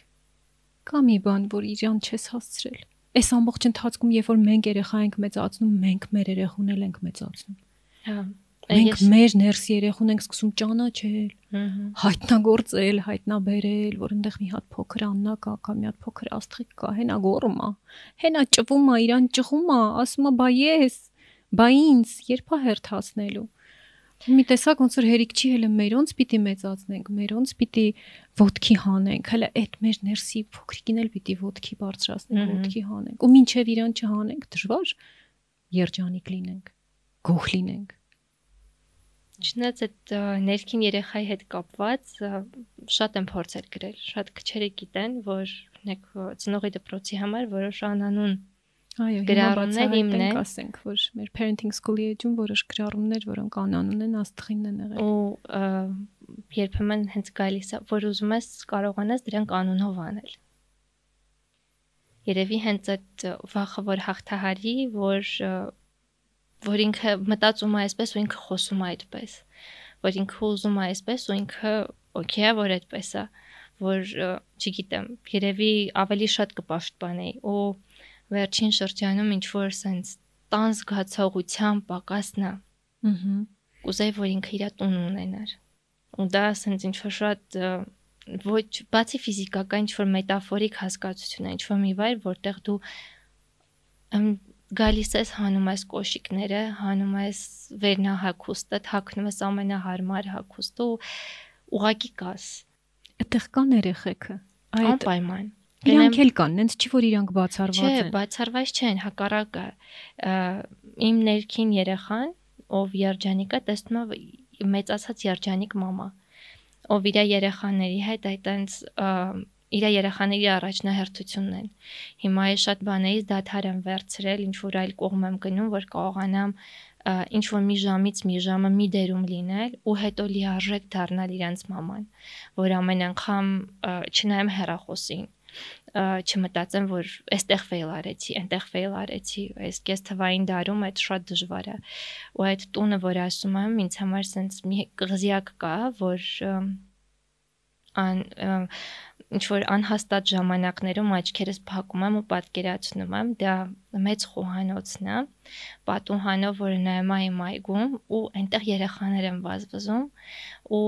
կամ մի բան, որ իրան չես հասցրել այս ամբողջ ընթացքում, երբ որ մենք երեխա ենք մեծացնում, մենք մեր երեխուն էլ ենք մեծացնում։ Հա։ Մենք մեր ներսի երեխուն ենք սկսում ճանաչել, հայտնագործել, հայտնաբերել, որ այնտեղ մի հատ փոքր աննա կա, կամ մի հատ փոքր աստղիկ կա, հենա գորում է։ Հենա ճվում է, իրան ճղում է, ասում է՝ «Բա ես, բա ինձ երբա հերթացնելու»։ Մի տեսակ ոնց որ հերիք չի հələ մերոնց պիտի մեծացնենք, մերոնց պիտի ոդքի հանենք, հələ այդ մեր ներսի փոքրիկին էլ պիտի ոդքի բարձրացնենք, ոդքի հանենք։ Ու մինչև իրան չհանենք, դժվար երջանիկ լինենք, գող լինենք։ Չնայած այդ ներքին երեխայի հետ կապված շատ եմ փորձել գրել, շատ քչերը գիտեն, որ նեք ծնողի դպրոցի համար որոշ անանուն Այո, գրառումներ իմն է, ասենք, որ մեր parenting school-ի էջում որոշ գրառումներ, որոնք անանուն են, աստղինն են եղել։ Ու երբեմն հենց գալիս է, որ ուզում ես կարողանաս դրանք անունով անել։ Երևի հենց այդ վախը, որ հաղթահարի, որ որ ինքը մտածում է այսպես ու ինքը խոսում է այդպես, որ ինքը ուզում է այսպես ու ինքը օքեյ է, որ այդպես է, որ չգիտեմ, երևի ավելի շատ կպաշտպանեի ու վերջին շրջանում ինչ որ sense տան զգացողության պակասն է։ Ահա։ Կուզեի, որ ինքը իր տուն ունենար։ Ու դա sense ինչ որ շատ ոչ բացի ֆիզիկական ինչ որ մետաֆորիկ հասկացություն է, ինչ որ մի վայր, որտեղ դու գալիս ես հանում ես կոշիկները, հանում ես վերնահակուստը, հակնում ես ամենահարմար հակուստը ու ուղակի կաս։ Այդտեղ կան երեխեքը։ Այդ պայման։ Այդ Իրանք էլ կան, նենց չի որ իրանք բացառված են։ Չէ, բացառված չեն, հակառակը։ Իմ ներքին երեխան, ով երջանիկ է, տեսնում է մեծացած երջանիկ մամա, ով իր երեխաների հետ այտենց իր երեխաների առաջնահերթությունն են։ Հիմա է շատ բաներից դադար եմ վերցրել, ինչ որ այլ կողմ եմ գնում, որ կարողանամ ինչ որ մի ժամից մի ժամը մի դերում լինել ու հետո լիարժեք դառնալ իրանց մաման, որ ամեն անգամ չնայեմ հերախոսին, չմտածեմ, որ այստեղ ֆեյլ արեցի, այնտեղ ֆեյլ արեցի, այս կես թվային դարում այդ շատ դժվար է։ Ու այդ տունը, որ ասում եմ, ինձ համար սենց մի կղզիակ կա, որ և, ան ինչ որ անհաստատ ժամանակներում աչքերս փակում եմ ու պատկերացնում եմ դա մեծ խոհանոցն է պատուհանով որ նայում է իմ այգում ու այնտեղ երեխաներ են վազվզում ու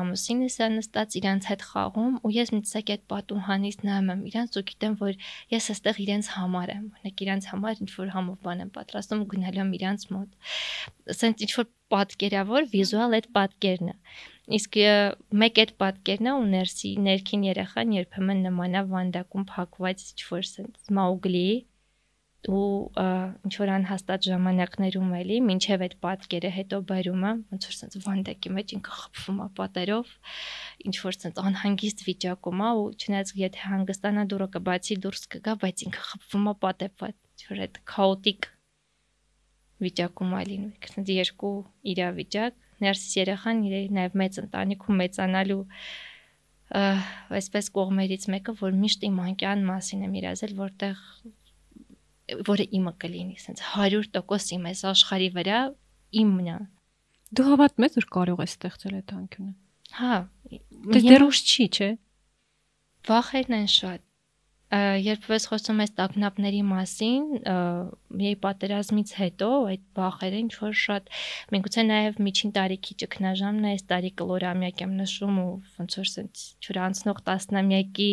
ամուսինս է նստած իրանց հետ խաղում ու ես միտսակ այդ պատուհանից նայում եմ իրանց ու գիտեմ որ ես այստեղ իրենց համար եմ օրինակ իրանց համար ինչ որ համով բան եմ պատրաստում ու գնալու եմ իրանց մոտ ասենց ինչ որ պատկերավոր վիզուալ այդ պատկերն է Իսկ մեկ այդ պատկերն է ու ներսի ներքին երեխան երբեմն նմանա վանդակում փակված ինչ-որ sense Մաուգլի ու ինչ որ անհաստատ ժամանակներում էլի մինչև այդ պատկերը հետո բարումը ոնց որ sense վանդակի մեջ ինքը խփվում է պատերով ինչ որ sense անհանգիստ վիճակում է ու չնայած եթե հանգստանա դուրը կբացի դուրս կգա բայց ինքը խփվում է պատեփված ինչ որ այդ քաոտիկ վիճակում է լինում sense երկու իրավիճակ ներսից երեխան իրեն նաև մեծ ընտանիքում մեծանալու այսպես կողմերից մեկը, որ միշտ իմ անկյան մասին եմ իրազել, որտեղ որը իմը կլինի, ասենց 100% իմ այս աշխարի վրա իմն է։ Դու հավատում ես, որ կարող ես ստեղծել այդ անկյունը։ Հա։ Դե դեռ ուշ չի, չէ՞։ Վախերն են շատ երբ ես խոսում ես տագնապների մասին, երբ պատերազմից հետո այդ բախերը ինչ որ շատ միգուցե նաև միջին տարիքի ճգնաժամն է, այս տարիքը լորամյակ եմ նշում ու ոնց որ սենց ճուրանցնող տասնամյակի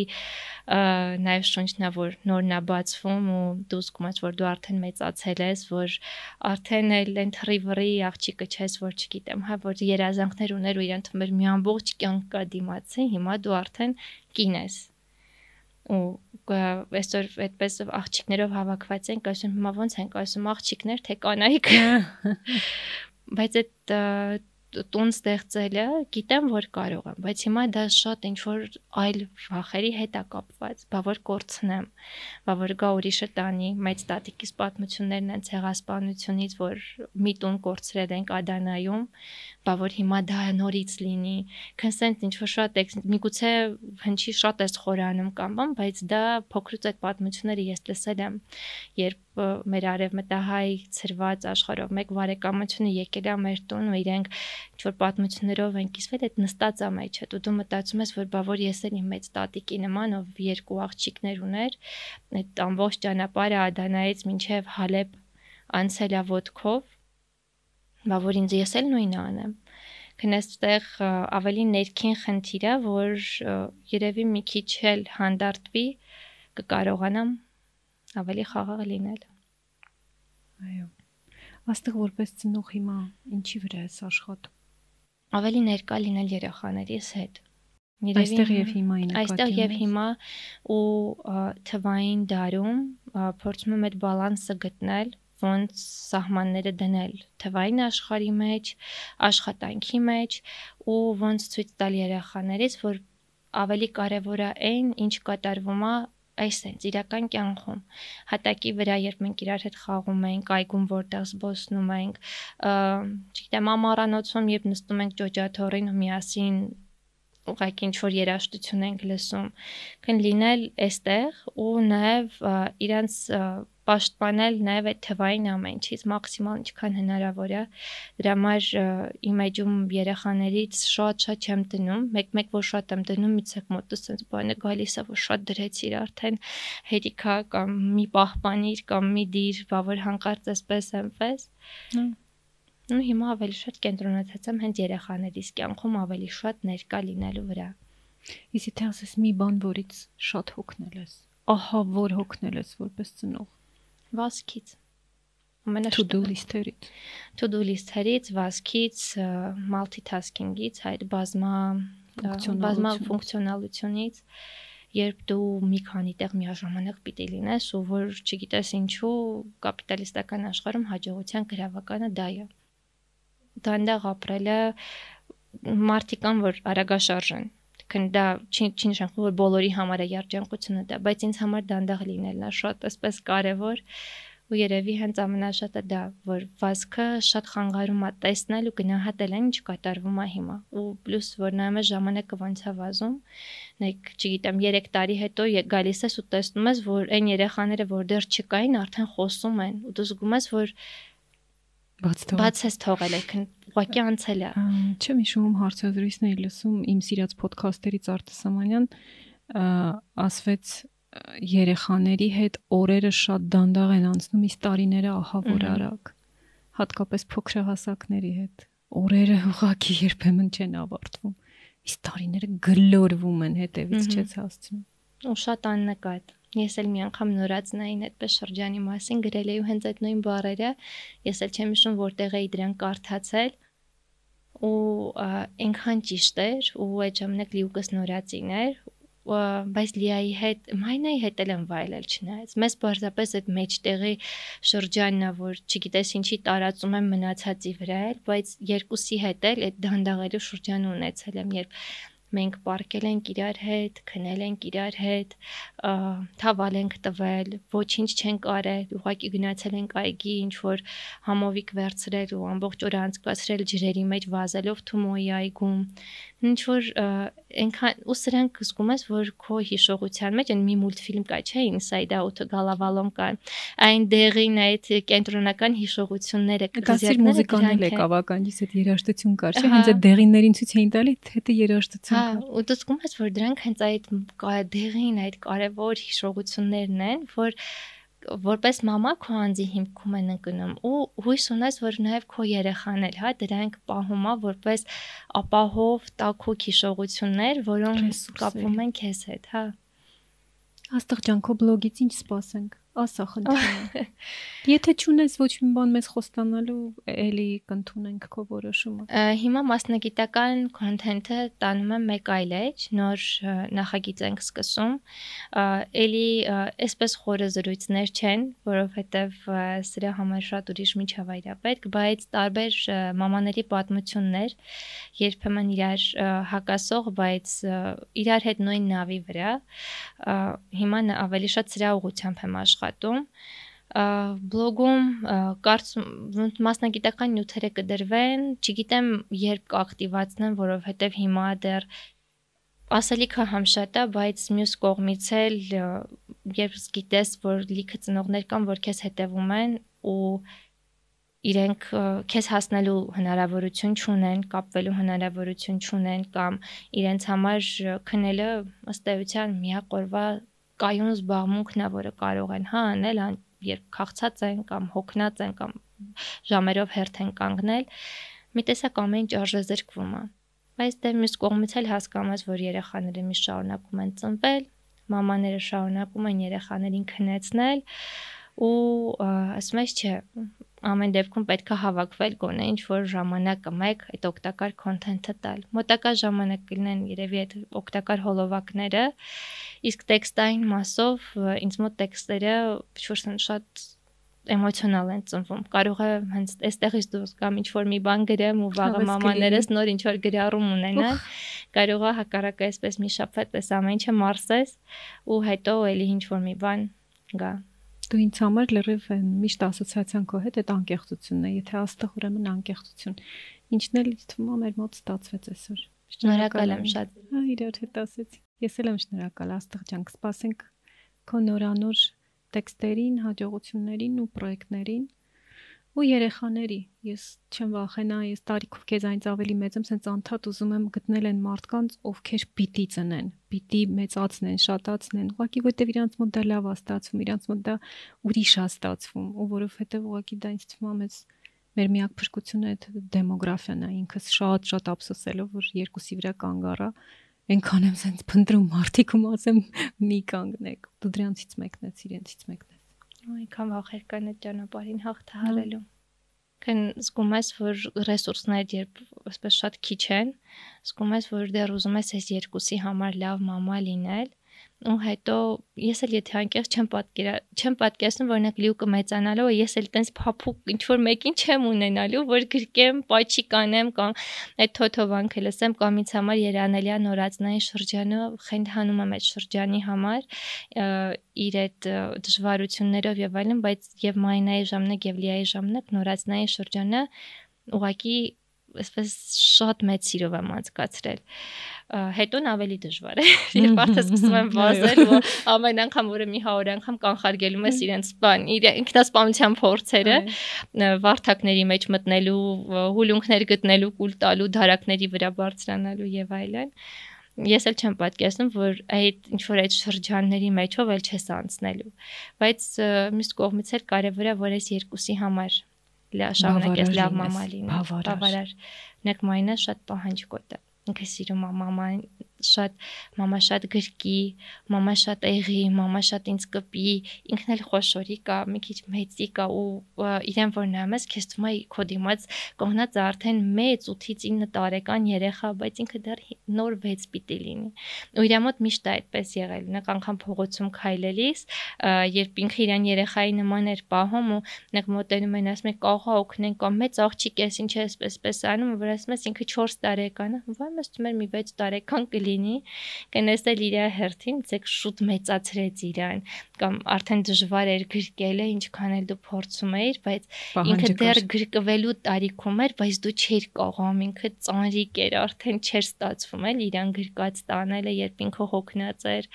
նաև շունչն է, որ նորն է բացվում ու դու զգում ես, որ դու արդեն մեծացել ես, որ արդեն էլ այն թրիվրի աղջիկը չես, որ չգիտեմ, հա, որ երազանքներ ուներ ու իրան թվում էր մի ամբողջ կյանք կա դիմացի, հիմա դու արդեն կին ես ու այսօր այդպես աղջիկներով հավաքված ենք, ասում հիմա ո՞նց ենք, ասում աղջիկներ թե կանայք։ հա։ Բայց այդ տուն ստեղծելը գիտեմ, որ կարող եմ, բայց հիմա դա շատ ինչ որ այլ վախերի հետ է կապված, բա որ կորցնեմ, բա որ գա ուրիշը տանի, մեծ տատիկիս պատմություններն են ցեղասպանությունից, որ մի տուն կորցրել ենք Ադանայում, բա որ հիմա դա նորից լինի, քան sense ինչ որ շատ է, միգուցե հնչի շատ է խորանում կամ բան, բայց դա փոքրուց այդ պատմությունները ես լսել եմ, երբ մեր արևմտահայ ծրված աշխարհով մեկ վարեկամությունը եկել է մեր տուն ու իրենք ինչ որ պատմություններով են կիսվել այդ նստածա մեջ է դու մտածում ես որ բա որ ես էլ իմ մեծ տատիկի նման ով երկու աղջիկներ ուներ այդ ամբողջ ճանապարհը ադանայից մինչև հալեբ անցել է ոդկով բա որ ինձ ես էլ նույնը անեմ քնեստեղ ավելի ներքին խնդիրը որ երևի մի քիչ էլ հանդարտվի կկարողանամ ավելի խաղաղ լինել։ Այո։ Աստեղ որպես ծնող հիմա ինչի վրա ես աշխատում։ Ավելի ներկա լինել երեխաներիս հետ։ Այստեղ եւ հիմա ինքն Այստեղ եւ հիմա ու թվային դարում փորձում եմ այդ բալանսը գտնել, ոնց սահմանները դնել թվային աշխարհի մեջ, աշխատանքի մեջ ու ոնց ցույց տալ երեխաներից, որ ավելի կարևոր է այն, ինչ կատարվում է այսպես իրական կյանքում հատակի վրա երբ մենք իրար հետ խաղում ենք այգում որտեղ զբոսնում ենք չգիտեմ ամառանոցում երբ նստում ենք ճոճաթորին միասին ուղղակի ինչ որ երաժշտություն ենք լսում կան լինել այստեղ ու նաև իրանց պաշտպանել նաև այդ թվային ամենից մաքսիմալ ինչքան հնարավոր է։ Դրա համար իմեջում երեխաներից շատ-շատ չեմ դնում, մեկ-մեկ որ շատ եմ դնում, իցեք մոտս sense բանը գալիս է, որ շատ դրեցիր արդեն հերիքա կամ մի պահպանիր կամ մի դիր, բա որ հանկարծ էսպես այնպես։ Ну հիմա ավելի շատ կենտրոնացած եմ հենց երեխաներից կյանքում ավելի շատ ներկա լինելու վրա։ Իսկ եթե ասես մի բան, որից շատ հոգնել ես, ահա որ հոգնել ես որպես ծնող Վասկից։ To do list-երից։ To do list-երից, վասկից, multitasking-ից, այդ բազմա բազմա ֆունկցիոնալությունից, երբ դու մի քանի տեղ միաժամանակ պիտի լինես ու որ չգիտես ինչու կապիտալիստական աշխարհում հաջողության գրավականը դա է։ Դանդաղ ապրելը մարդիկ կան, որ արագաշարժ են այսինքն դա չի չի նշանակում որ բոլորի համար է երջանկությունը դա, բայց ինձ համար դանդաղ լինելն է շատ այսպես կարևոր ու երևի հենց ամենաշատը դա, որ վազքը շատ խանգարում է տեսնել ու գնահատել այն, ինչ կատարվում է հիմա։ Ու պլյուս որ նայում ես ժամանակը ոնց է վազում, նայեք, չգիտեմ, 3 տարի հետո գալիս ես ու տեսնում ես, որ այն երեխաները, որ դեռ չկային, արդեն խոսում են ու դու զգում ես, որ բաց թողել։ Բաց ես թողել եք ուղղակի անցել է։ Չեմ հիշում հարցազրույցն էի լսում իմ սիրած ոդքասթերից Արտը Սամանյան ասվեց երեխաների հետ օրերը շատ դանդաղ են անցնում, իսկ տարիները ահավոր արագ։ Հատկապես փոքրահասակների հետ օրերը ուղակի երբեմն չեն ավարտվում։ Իսկ տարիները գլորվում են հետևից չես հասցնում։ Ու շատ աննկատ։ Ես էլ մի անգամ նորածնային այդպես շրջանի մասին գրել էի ու հենց այդ նույն բառերը ես էլ չեմ հիշում որտեղ էի դրանք կարդացել ու այնքան ճիշտ էր ու այդ ժամանակ լյուկս նորածին էր բայց լիայի հետ մայնայի հետ էլ եմ վայելել չնայած մեզ բարձապես այդ մեջտեղի շրջանն է որ չգիտես ինչի տարածում եմ մնացածի վրա էլ բայց երկուսի հետ էլ այդ դանդաղելու շրջանը ունեցել եմ երբ մենք պարկել ենք իրար հետ, քնել ենք իրար հետ, թավալ ենք տվել, ոչինչ չենք արել, ուղղակի գնացել ենք այգի, ինչ որ համովիկ վերցրել ու ամբողջ օրը անցկացրել ջրերի մեջ վազելով Թումոյի այգում, ինչ որ այնքան ու սրանք զգում ես որ քո հիշողության մեջ այն մի մուլտֆիլմ կա չէ Inside Out-ը Գալավալոմ կա այն դեղին այդ կենտրոնական հիշողությունները կգասիր մուզիկանել է կավականից այդ երաժշտություն կար չէ հենց այդ դեղիններին ցույց էին տալի թե դա երաժշտություն հա ու դու զգում ես որ դրանք հենց այդ դեղին այդ կարևոր հիշողություններն են որ որպես մամա քո անձի հիմքում են ընկնում ու հույս ունես, որ նաև քո երեխան էլ, հա, դրանք պահում է որպես ապահով տակու հիշողություններ, որոնք կապվում են քեզ հետ, հա։ Աստղ ջան, քո բլոգից ինչ սպասենք։ Ասա խնդրեմ։ Եթե ճունես ոչ մի բան մեզ խոստանալու, էլի կընդունենք քո որոշումը։ Հիմա մասնագիտական քոնթենթը տանում եմ մեկ այլ էջ, նոր նախագիծ ենք սկսում։ Էլի այսպես խորը զրույցներ չեն, որովհետև սրա համար շատ ուրիշ միջավայր է պետք, բայց տարբեր մամաների պատմություններ, երբեմն իրար հակասող, բայց իրար հետ նույն նավի վրա։ Հիմա ավելի շատ սրա ուղությամբ եմ աշխ աշխատում բլոգում կարծում մասնագիտական նյութերը կդրվեն, չգիտեմ երբ կակտիվացնեմ, որովհետև հիմա դեռ ասելիքը համշատ է, բայց մյուս կողմից էլ երբ գիտես, որ լիքը ծնողներ կան, որ քեզ հետևում են ու իրենք քեզ հասնելու հնարավորություն չունեն, կապվելու հնարավորություն չունեն կամ իրենց համար քնելը ըստ էության միակ օրվա կայուն զբաղմունքն է, որը կարող են հա անել, երբ քաղցած են կամ հոգնած են կամ ժամերով հերթ են կանգնել, մի տեսակ ամեն ինչ արժեզրկվում է։ Բայց դե մյուս կողմից էլ հասկանում ես, որ երեխաները մի շարունակում են ծնվել, մամաները շարունակում են երեխաներին քնեցնել ու ասում ես, չէ, ամեն դեպքում պետք է հավաքվել գոնե ինչ որ ժամանակը մեկ այդ օգտակար կոնտենտը տալ։ Մոտակա ժամանակ կլինեն երևի այդ օգտակար հոլովակները, իսկ տեքստային մասով ինձ մոտ տեքստերը շուտ շատ էմոցիոնալ են ծնվում։ Կարող է հենց այստեղից դուրս կամ ինչ որ մի բան գրեմ ու վաղը մամաներս նոր ինչ որ գրառում ունենան։ Կարող է հակառակը այսպես մի շփվի, պես ամեն ինչը մարսես ու հետո էլի ինչ որ մի բան գա դու ինձ համար լրիվ միշտ ասոցիացիան քո հետ այդ անկեղծությունն է, եթե աստղ ուրեմն անկեղծություն։ Ինչն էլ թվում է մեր մոտ ստացվեց այսօր։ Շնորհակալ եմ շատ։ Հա, իրար հետ ասեցի։ Ես էլ եմ շնորհակալ աստղ ջան, կսպասենք քո նորանոր տեքստերին, հաջողություններին ու պրոյեկտներին ու երեխաների։ Ես չեմ վախենա, ես տարիքով քեզ այնց ավելի մեծ եմ, սենց անդադ ուզում եմ գտնել այն մարդկանց, ովքեր պիտի ծնեն, պիտի մեծացնեն, շատացնեն, ուղղակի որտեվ իրանց մոտ դա լավ է ստացվում, իրանց մոտ դա ուրիշ է ստացվում, ու որովհետեւ ուղղակի դա ինձ թվում է մեզ մեր միակ փրկությունը այդ դեմոգրաֆիան է, ինքս շատ-շատ ափսոսելով, որ երկուսի վրա կանգ առա, այնքան եմ սենց փնտրում մարդիկ ու ասեմ՝ մի կանգնեք։ Դու դրանից մեկն ես, իրենցից մեկն Այնքան վախեր կան այդ ճանապարհին հաղթահարելու։ հա։ Կան զգում ես, որ ռեսուրսներ երբ այսպես շատ քիչ են, զգում ես, որ դեռ ուզում ես այս երկուսի համար լավ մամա լինել, ու հետո ես էլ եթե անկեղծ չեմ պատկերա, չեմ պատկերացնում, որ օրինակ լյուկը մեծանալով է, ես էլ տենց փափուկ ինչ որ մեկին չեմ ունենալու, որ գրկեմ, պաչի կանեմ կամ այդ թոթովանքը լսեմ կամ ինձ համար երանելիա նորածնային շրջանը խնդանում եմ այդ շրջանի համար իր այդ դժվարություններով եւ այլն, բայց եւ Մայնայի ժամանակ եւ Լիայի ժամանակ նորածնային շրջանը ուղակի այսպես շատ մեծ սիրով եմ անցկացրել։ Հետոն ավելի դժվար է, երբ արդեն սկսում եմ վազել ու ամեն անգամ որը մի 100 հա անգամ կանխարգելում ես իրենց բան, իր ինքնասպանության փորձերը, վարթակների մեջ մտնելու, հուլունքներ գտնելու, կուլ տալու, դարակների վրա բարձրանալու եւ այլն ես էլ չեմ պատկերացնում, որ այդ ինչ որ այդ շրջանների մեջով էլ չես անցնելու։ Բայց մյուս կողմից էլ կարևոր է, որ այս երկուսի համար շարունակես լավ մամա լինի։ Բավարար։ Բավարար։ Նեք մայինը շատ պահանջկոտ է։ Ինքը սիրում է մաման շատ մամա շատ գրկի, մամա շատ եղի, մամա շատ ինձ կպի, ինքն էլ խոշորի կա, մի քիչ մեծի կա ու իրեն որ նայում ես, քեզ թվում է քո դիմաց կողնած արդեն մեծ 8-ից 9 տարեկան երեխա, բայց ինքը դեռ նոր 6 պիտի լինի։ Ու իր մոտ միշտ է այդպես եղել, նկ անգամ փողոցում քայլելիս, երբ ինքը իրան երեխայի նման էր պահում ու նկ մոտենում են ասում են կողա օգնեն կամ մեծ աղջիկ էս ինչ է այսպես անում, որ ասում ես ինքը 4 տարեկան է, ո՞վ է մեզ մեր մի 6 տարեկան կլինի լինի, կնստել իր հերթին, ցեք շուտ մեծացրեց իրան, կամ արդեն դժվար էր գրկելը, ինչքան էլ դու փորձում էիր, բայց ինքը դեռ գրկվելու տարիքում էր, բայց դու չէր կարողում, ինքը ծանրիկ էր, արդեն չէր ստացվում էլ իրան գրկած տանելը, երբ ինքը հոգնած էր։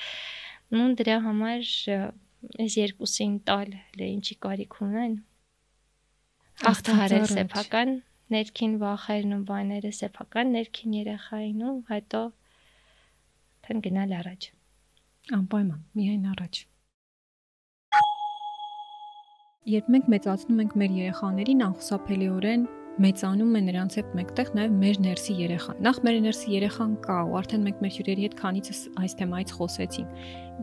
Նույն դրա համար այս երկուսին տալ հենց ինչի կարիք ունեն հաղթահարել սեփական ներքին վախերն ու բաները սեփական ներքին երախային ու հետո Թեն գնալ առաջ։ Անպայման, միայն առաջ։ Երբ մենք մեծացնում ենք մեր երեխաներին, անխուսափելիորեն մեծանում է նրանց հետ մեկտեղ նաև մեր ներսի երեխան։ Նախ մեր ներսի երեխան կա, ու արդեն մենք մեր հյուրերի հետ քանիցս այս թեմայից խոսեցինք։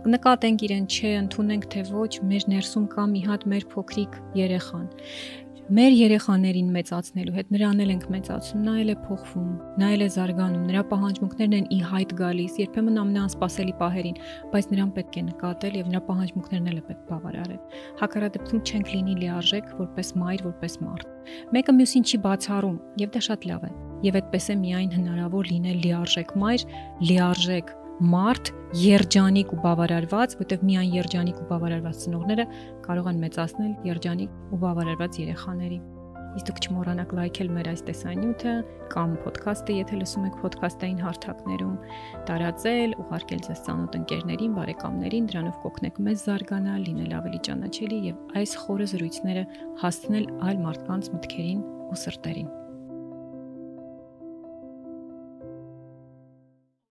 Նկատենք իրեն, չէ, ընդունենք թե ոչ, մեր ներսում կա մի հատ մեր փոքրիկ երեխան մեր երեխաներին մեծացնելու հետ նրան էլ ենք մեծացնում, նա էլ է փոխվում, նա էլ է զարգանում, նրա պահանջմունքներն են ի հայտ գալիս, երբեմն ամենաանսպասելի պահերին, բայց նրան պետք է նկատել եւ նրա պահանջմունքներն էլ է պետք բավարարել։ Հակառակորդում չենք լինի լիարժեք որպես մայր, որպես մարդ։ Մեկը մյուսին չի բացառում եւ դա շատ լավ է։ Եվ այդպես է միայն հնարավոր լինել լիարժեք մայր, լիարժեք մարդ երջանիկ ու բավարարված, որտեվ միայն երջանիկ ու բավարարված ծնողները կարող են մեծացնել երջանիկ ու բավարարված երեխաների։ Իսկ դուք չմոռանաք լայքել մեր այս տեսանյութը կամ ոդքասթը, եթե լսում եք ոդքասթային հարթակներում, տարածել, ուղարկել ձեզ ծանոթ ընկերներին, բարեկամներին, դրանով կօգնեք մեզ զարգանալ, լինել ավելի ճանաչելի եւ այս խորը զրույցները հասցնել այլ մարդկանց մտքերին ու սրտերին։